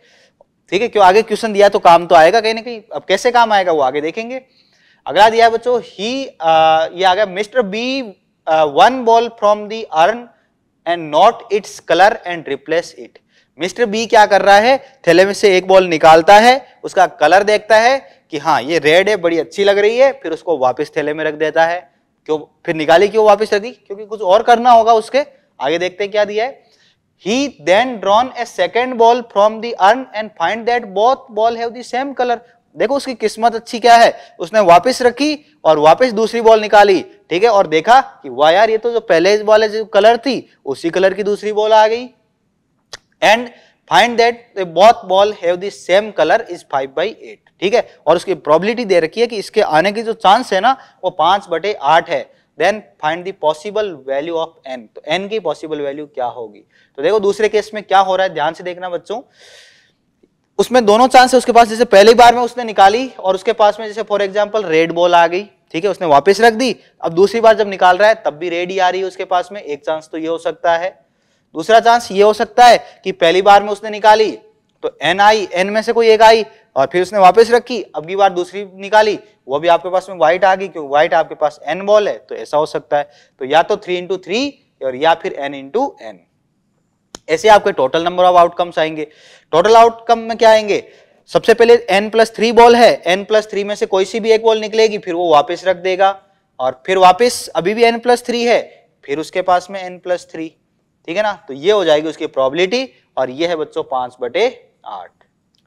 ठीक है क्यों आगे क्वेश्चन दिया तो काम तो आएगा कहीं ना कहीं अब कैसे काम आएगा वो आगे देखेंगे अगला दिया है बच्चों ही आ, ये आ गया mister B one ball from the urn and note its colour and replace it mister B क्या कर रहा है थैले में से एक बॉल निकालता है उसका कलर देखता है कि हाँ ये रेड है बड़ी अच्छी लग रही है फिर उसको वापस थैले में रख देता है क्यों फिर निकाली क्यों वापस रख दी क्योंकि कुछ और करना होगा उसके आगे देखते हैं क्या दिया है He then drawn a second ball from the urn and find that both ball have the same color. देखो उसकी किस्मत अच्छी क्या है उसने वापस रखी और वापस दूसरी बॉल निकाली ठीक है और देखा कि वाह यार ये तो जो पहले वाले जो कलर थी उसी कलर की दूसरी बॉल आ गई and find that both ball have the same colour is five by eight ठीक है और उसकी प्रोबेबिलिटी दे रखी है कि इसके आने की जो चांस है ना वो पांच बटे आठ है then find the possible value of n तो एन की पॉसिबल वैल्यू क्या होगी तो देखो दूसरे केस में क्या हो रहा है ध्यान से देखना बच्चों उसमें दोनों चांस है उसके पास जैसे पहली बार में उसने निकाली और उसके पास में जैसे फॉर एग्जाम्पल रेड बॉल आ गई ठीक है उसने वापस रख दी अब दूसरी बार जब निकाल रहा है तब भी रेड ही आ रही है उसके पास में एक चांस तो ये हो सकता है दूसरा चांस ये हो सकता है कि पहली बार में उसने निकाली तो एन आई एन में से कोई एक आई और फिर उसने वापस रखी अगली बार दूसरी निकाली वो भी आपके पास में व्हाइट आ गई क्योंकि व्हाइट आपके पास एन बॉल है तो ऐसा हो सकता है तो या तो थ्री इंटू थ्री और या फिर एन इंटू एन ऐसे आपके टोटल नंबर ऑफ आउटकम्स आएंगे टोटल आउटकम में क्या आएंगे सबसे पहले एन प्लस थ्री बॉल है एन प्लस थ्री में से कोई सी भी एक बॉल निकलेगी फिर वो वापस रख देगा और फिर वापस अभी भी एन प्लस थ्री है फिर उसके पास में एन प्लस थ्री ठीक है ना तो ये हो जाएगी उसकी प्रॉबिलिटी और ये है बच्चों पांच बटे आठ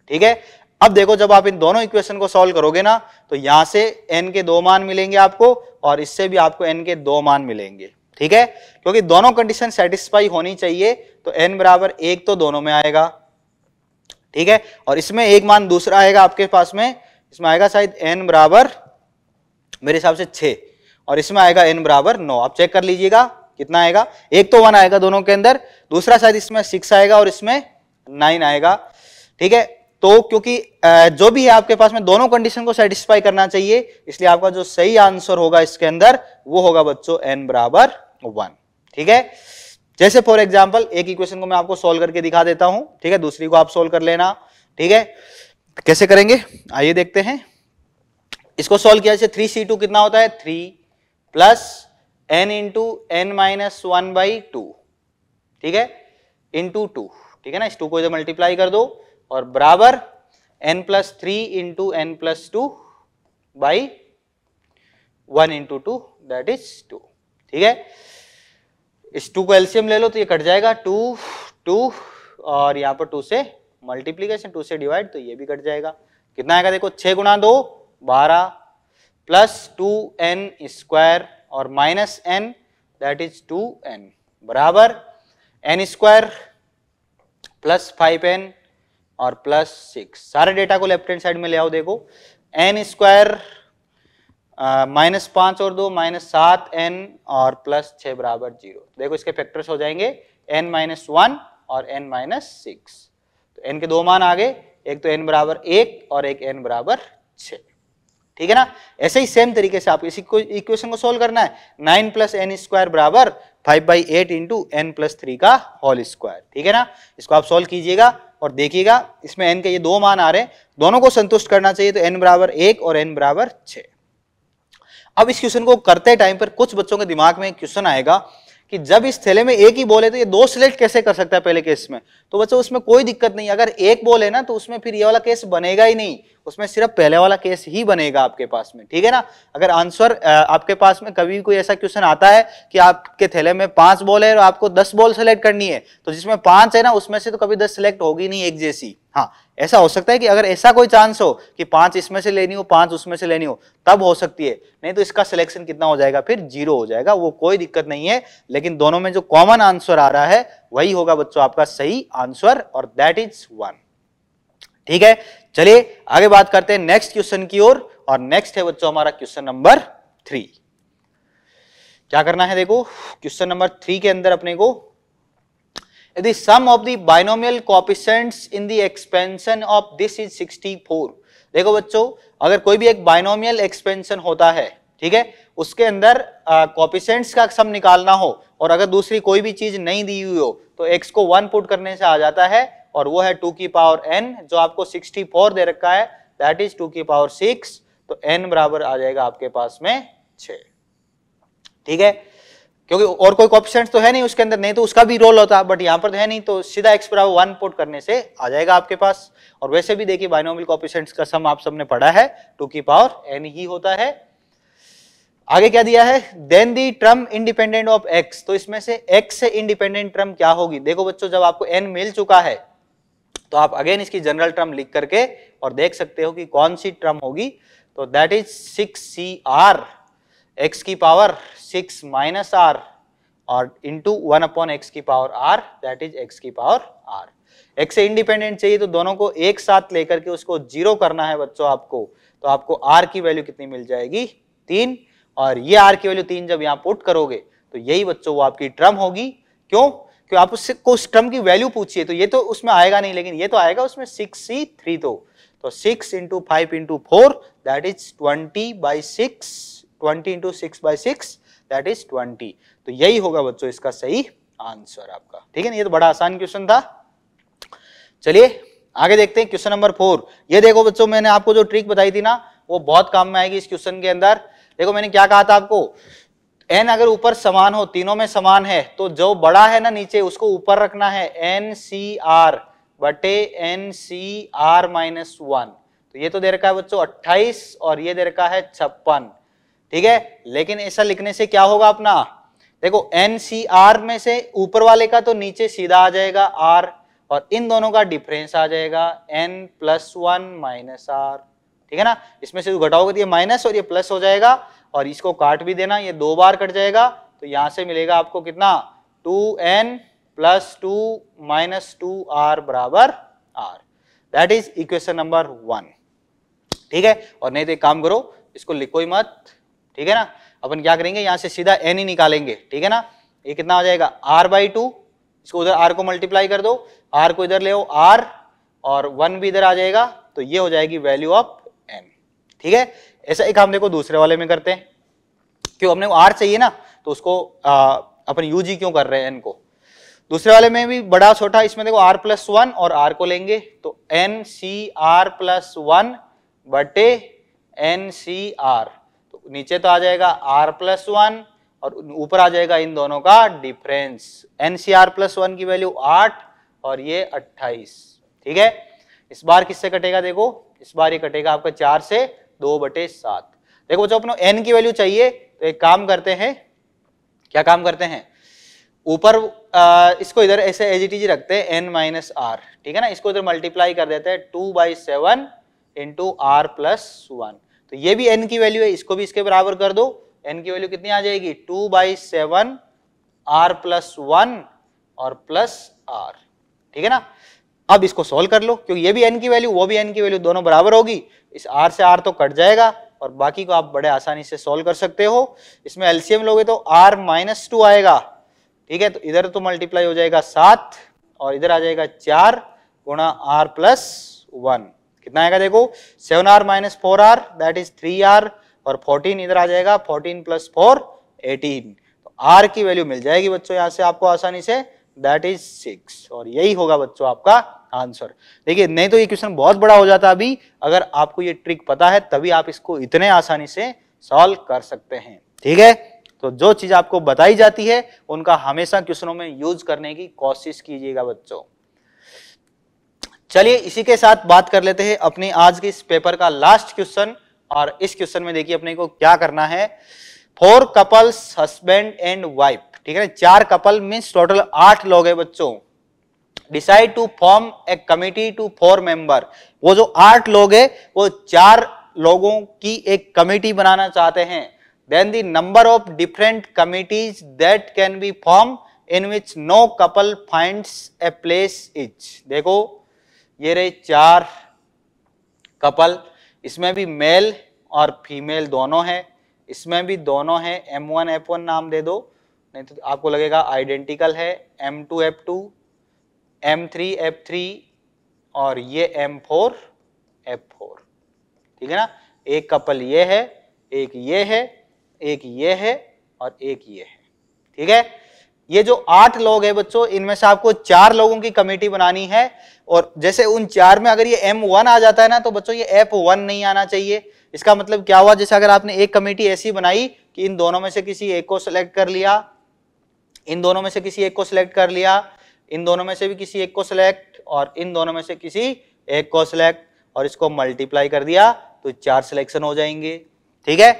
ठीक है अब देखो जब आप इन दोनों इक्वेशन को सॉल्व करोगे ना तो यहां से एन के दो मान मिलेंगे आपको और इससे भी आपको एन के दो मान मिलेंगे ठीक है क्योंकि दोनों कंडीशन सेटिस्फाई होनी चाहिए तो एन बराबर एक तो दोनों में आएगा ठीक है और इसमें एक मान दूसरा आएगा आपके पास में इसमें आएगा शायद एन बराबर मेरे हिसाब से छ और इसमें आएगा एन बराबर नौ आप चेक कर लीजिएगा कितना आएगा एक तो वन आएगा दोनों के अंदर दूसरा शायद इसमें सिक्स आएगा और इसमें नाइन आएगा ठीक है तो क्योंकि जो भी है आपके पास में दोनों कंडीशन को सेटिस्फाई करना चाहिए इसलिए आपका जो सही आंसर होगा इसके अंदर वो होगा बच्चों एन बराबर वन ठीक है जैसे फॉर एग्जाम्पल एक इक्वेशन को मैं आपको सोल्व करके दिखा देता हूं ठीक है दूसरी को आप सोल्व कर लेना ठीक है कैसे करेंगे आइए देखते हैं इसको सोल्व किया जैसे थ्री सी टू कितना होता है three plus n into n minus one by two ठीक है इंटू टू ठीक है ना इस टू को मल्टीप्लाई कर दो और बराबर n plus three into n plus two by one into two that is two ठीक है इस टू को एल्सियम ले लो तो ये कट जाएगा टू टू और यहां पर टू से मल्टीप्लीकेशन टू से डिवाइड तो ये भी कट जाएगा कितना आएगा देखो छह गुणा दो बारह प्लस टू एन स्क्वायर और minus n that is two n बराबर n square plus five n और प्लस सिक्स सारे डेटा को लेफ्ट हैंड साइड में ले आओ देखो एन स्क्वायर माइनस पांच और दो माइनस सात एन और प्लस छ बराबर जीरो देखो इसके फैक्टर्स हो जाएंगे एन माइनस वन और एन माइनस सिक्स तो एन के दो मान आ गए एक तो एन बराबर एक और एक एन बराबर छ ठीक है ना ऐसे ही सेम तरीके से आपको को इक्वेशन को सोल्व करना है नाइन प्लस एन स्क्वायर बराबर five by eight into n plus three का होल स्क्वायर ठीक है ना इसको आप सोल्व कीजिएगा और देखिएगा इसमें एन के ये दो मान आ रहे हैं दोनों को संतुष्ट करना चाहिए तो एन बराबर एक और एन बराबर छ अब इस क्वेश्चन को करते टाइम पर कुछ बच्चों के दिमाग में क्वेश्चन आएगा कि जब इस थैले में एक ही बॉल है तो ये दो सिलेक्ट कैसे कर सकता है पहले केस में तो बच्चों उसमें कोई दिक्कत नहीं अगर एक बॉल है ना तो उसमें फिर ये वाला केस बनेगा ही नहीं उसमें सिर्फ पहले वाला केस ही बनेगा आपके पास में ठीक है ना अगर आंसर आपके पास में कभी कोई ऐसा क्वेश्चन आता है कि आपके थैले में पांच बॉल है और आपको दस बॉल सेलेक्ट करनी है तो जिसमें पांच है ना उसमें से तो कभी दस सेलेक्ट होगी नहीं एक जैसी हाँ ऐसा हो सकता है कि अगर ऐसा कोई चांस हो कि पांच इसमें से लेनी हो पांच उसमें से लेनी हो तब हो सकती है नहीं तो इसका सिलेक्शन कितना हो जाएगा फिर जीरो हो जाएगा वो कोई दिक्कत नहीं है लेकिन दोनों में जो कॉमन आंसर आ रहा है वही होगा बच्चों आपका सही आंसर और दैट इज वन ठीक है चलिए आगे बात करते हैं नेक्स्ट क्वेश्चन की ओर और, नेक्स्ट है बच्चों हमारा क्वेश्चन नंबर थ्री क्या करना है देखो क्वेश्चन नंबर थ्री के अंदर अपने को यदि sum of the binomial coefficients in the expansion of this is 64. देखो बच्चों अगर कोई भी एक बाइनोमियल एक्सपेंशन होता है ठीक है उसके अंदर कॉपिशेंट्स का सम निकालना हो और अगर दूसरी कोई भी चीज नहीं दी हुई हो तो एक्स को वन पुट करने से आ जाता है और वो है टू की पावर एन जो आपको 64 दे रखा है दैट इज टू की पावर सिक्स तो एन बराबर आ जाएगा आपके पास में छ ठीक है क्योंकि और कोई कॉपिशेंट तो है नहीं उसके अंदर नहीं तो उसका भी रोल होता बट यहाँ पर है नहीं तो सीधा एक्स बराबर वन पुट करने से आ जाएगा आपके पास और वैसे भी देखिए बाइनोमियल कॉपिशेंट्स का सम आप सबने पढ़ा है टू की पावर एन ही होता है आगे क्या दिया है then the term independent of x तो इसमें से एक्स से इंडिपेंडेंट ट्रम क्या होगी देखो बच्चों जब आपको एन मिल चुका है तो आप अगेन इसकी जनरल ट्रम लिख करके और देख सकते हो कि कौन सी ट्रम होगी तो that is six C r x की पावर सिक्स माइनस आर और इंटू वन अपॉन एक्स की power r that is x की पावर आर एक्स से इंडिपेंडेंट चाहिए तो दोनों को एक साथ लेकर के उसको जीरो करना है बच्चों आपको तो आपको आर की वैल्यू कितनी मिल जाएगी तीन और ये आर की वैल्यू तीन जब यहाँ पुट करोगे तो यही बच्चों वो आपकी ट्रम होगी क्यों क्यों आप उससे को उस ट्रम की वैल्यू पूछिए तो ये तो उसमें आएगा नहीं लेकिन ये तो आएगा उसमें सिक्स सी थ्री तो six into five into four that is twenty by six twenty into six by six that is twenty तो यही होगा बच्चों इसका सही आंसर आपका ठीक है ना ये तो बड़ा आसान क्वेश्चन था चलिए आगे देखते हैं क्वेश्चन नंबर फोर ये देखो बच्चों मैंने आपको जो ट्रिक बताई थी ना वो बहुत काम में आएगी इस क्वेश्चन के अंदर देखो मैंने क्या कहा था आपको एन अगर ऊपर समान हो तीनों में समान है तो जो बड़ा है ना नीचे उसको ऊपर रखना है एन सी आर बटे n C r minus one तो ये तो दे रखा है बच्चों 28 और ये दे रखा है छप्पन ठीक है लेकिन ऐसा लिखने से क्या होगा अपना देखो एन सी आर में से ऊपर वाले का तो नीचे सीधा आ जाएगा आर और इन दोनों का डिफरेंस आ जाएगा n plus one minus r ठीक है ना इसमें से घटाओगे तो ये माइनस और ये प्लस हो जाएगा और इसको काट भी देना ये दो बार कट जाएगा तो यहां से मिलेगा आपको कितना two n plus two minus two are बराबर r that is equation number one ठीक है और नहीं तो एक काम करो इसको लिखो ही मत ठीक है ना अपन क्या करेंगे यहाँ से सीधा एन ही निकालेंगे ठीक है ना ये कितना हो जाएगा आर बाई टू इसको उधर आर को मल्टीप्लाई कर दो आर को इधर ले आओ आर और वन भी इधर आ जाएगा तो ये हो जाएगी वैल्यू ऑफ एन ठीक है ऐसा एक हम देखो दूसरे वाले में करते हैं क्यों हमने आर चाहिए ना तो उसको अपन यू जी क्यों कर रहे हैं एन को दूसरे वाले में भी बड़ा छोटा इसमें देखो आर प्लस वन और आर को लेंगे तो n C r plus one बटे एन सी आर नीचे तो आ जाएगा आर प्लस वन और ऊपर आ जाएगा इन दोनों का difference n C r plus one की वैल्यू आठ और ये अट्ठाईस ठीक है इस बार किससे कटेगा देखो इस बार ये कटेगा आपका चार से दो बटे सात देखो जो अपनों एन की वैल्यू चाहिए तो एक काम करते हैं क्या काम करते हैं ऊपर इसको इधर ऐसे एज इट इज रखते हैं एन माइनस आर ठीक है ना इसको इधर मल्टीप्लाई कर देते हैं two by seven into r plus one तो ये भी एन की वैल्यू है इसको भी इसके बराबर कर दो एन की वैल्यू कितनी आ जाएगी two by seven r plus one और प्लस आर ठीक है ना अब इसको सॉल्व कर लो क्योंकि ये भी एन की वैल्यू वो भी एन की वैल्यू दोनों बराबर होगी इस आर से आर तो कट जाएगा और बाकी को आप बड़े आसानी से सॉल्व कर सकते हो इसमें एलसीएम लोगे तो आर माइनस टू आएगा ठीक है तो इधर तो मल्टीप्लाई हो जाएगा सात और इधर आ जाएगा चार गुणा आर प्लस वन कितना आएगा देखो seven r minus four r that is three r और फोर्टीन इधर आ जाएगा फोर्टीन प्लस फोर एटीन तो आर की वैल्यू मिल जाएगी बच्चों यहाँ से आपको आसानी से दैट इज सिक्स और यही होगा बच्चों आपका आंसर देखिए नहीं तो ये क्वेश्चन बहुत बड़ा हो जाता अभी अगर आपको ये ट्रिक पता है तभी आप इसको इतने आसानी से सॉल्व कर सकते हैं ठीक है तो जो चीज आपको बताई जाती है उनका हमेशा क्वेश्चनों में यूज करने की कोशिश कीजिएगा बच्चों चलिए इसी के साथ बात कर लेते हैं अपने आज के इस पेपर का लास्ट क्वेश्चन और इस क्वेश्चन में देखिए अपने को क्या करना है four couples husband and wife ठीक है ना चार कपल मीन्स टोटल आठ लोग हैं बच्चों decide to form a committee to four member वो जो आठ लोग है वो चार लोगों की एक कमेटी बनाना चाहते हैं then the number of different committees that can be form in which no couple finds a place each देखो ये रहे चार कपल इसमें भी मेल और फीमेल दोनों है इसमें भी दोनों है एम वन एफ वन नाम दे दो नहीं तो आपको लगेगा आइडेंटिकल है M two F two M three F three और ये एम फोर एफ फोर ठीक है ना एक कपल ये है एक ये है एक ये है और एक ये है ठीक है ये जो आठ लोग हैं बच्चों इनमें से आपको चार लोगों की कमेटी बनानी है और जैसे उन चार में अगर ये एम वन आ जाता है ना तो बच्चों ये एफ वन नहीं आना चाहिए इसका मतलब क्या हुआ जैसे अगर आपने एक कमेटी ऐसी बनाई कि इन दोनों में से किसी एक को सिलेक्ट कर लिया इन दोनों में से किसी एक को सिलेक्ट कर लिया इन दोनों में से भी किसी एक को सिलेक्ट और इन दोनों में से किसी एक को सिलेक्ट और इसको मल्टीप्लाई कर दिया तो चार सिलेक्शन हो जाएंगे ठीक है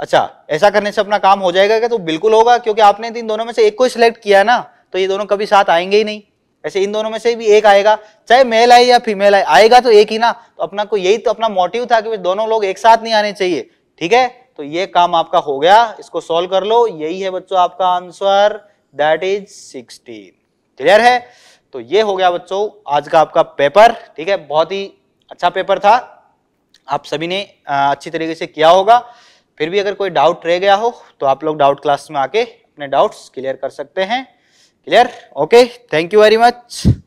अच्छा ऐसा करने से अपना काम हो जाएगा क्या तो बिल्कुल होगा क्योंकि आपने इन दोनों में से एक को सिलेक्ट किया ना तो ये दोनों कभी साथ आएंगे ही नहीं ऐसे इन दोनों में से भी एक आएगा चाहे मेल आए या फीमेल आए आएगा तो एक ही ना तो अपना को यही तो अपना मोटिव था कि दोनों लोग एक साथ नहीं आने चाहिए ठीक है तो ये काम आपका हो गया इसको सॉल्व कर लो यही है बच्चों आपका answer that is sixteen clear है तो ये हो गया बच्चों आज का आपका पेपर ठीक है बहुत ही अच्छा पेपर था आप सभी ने अच्छी तरीके से किया होगा फिर भी अगर कोई डाउट रह गया हो तो आप लोग डाउट क्लास में आके अपने डाउट्स क्लियर कर सकते हैं clear okay thank you very much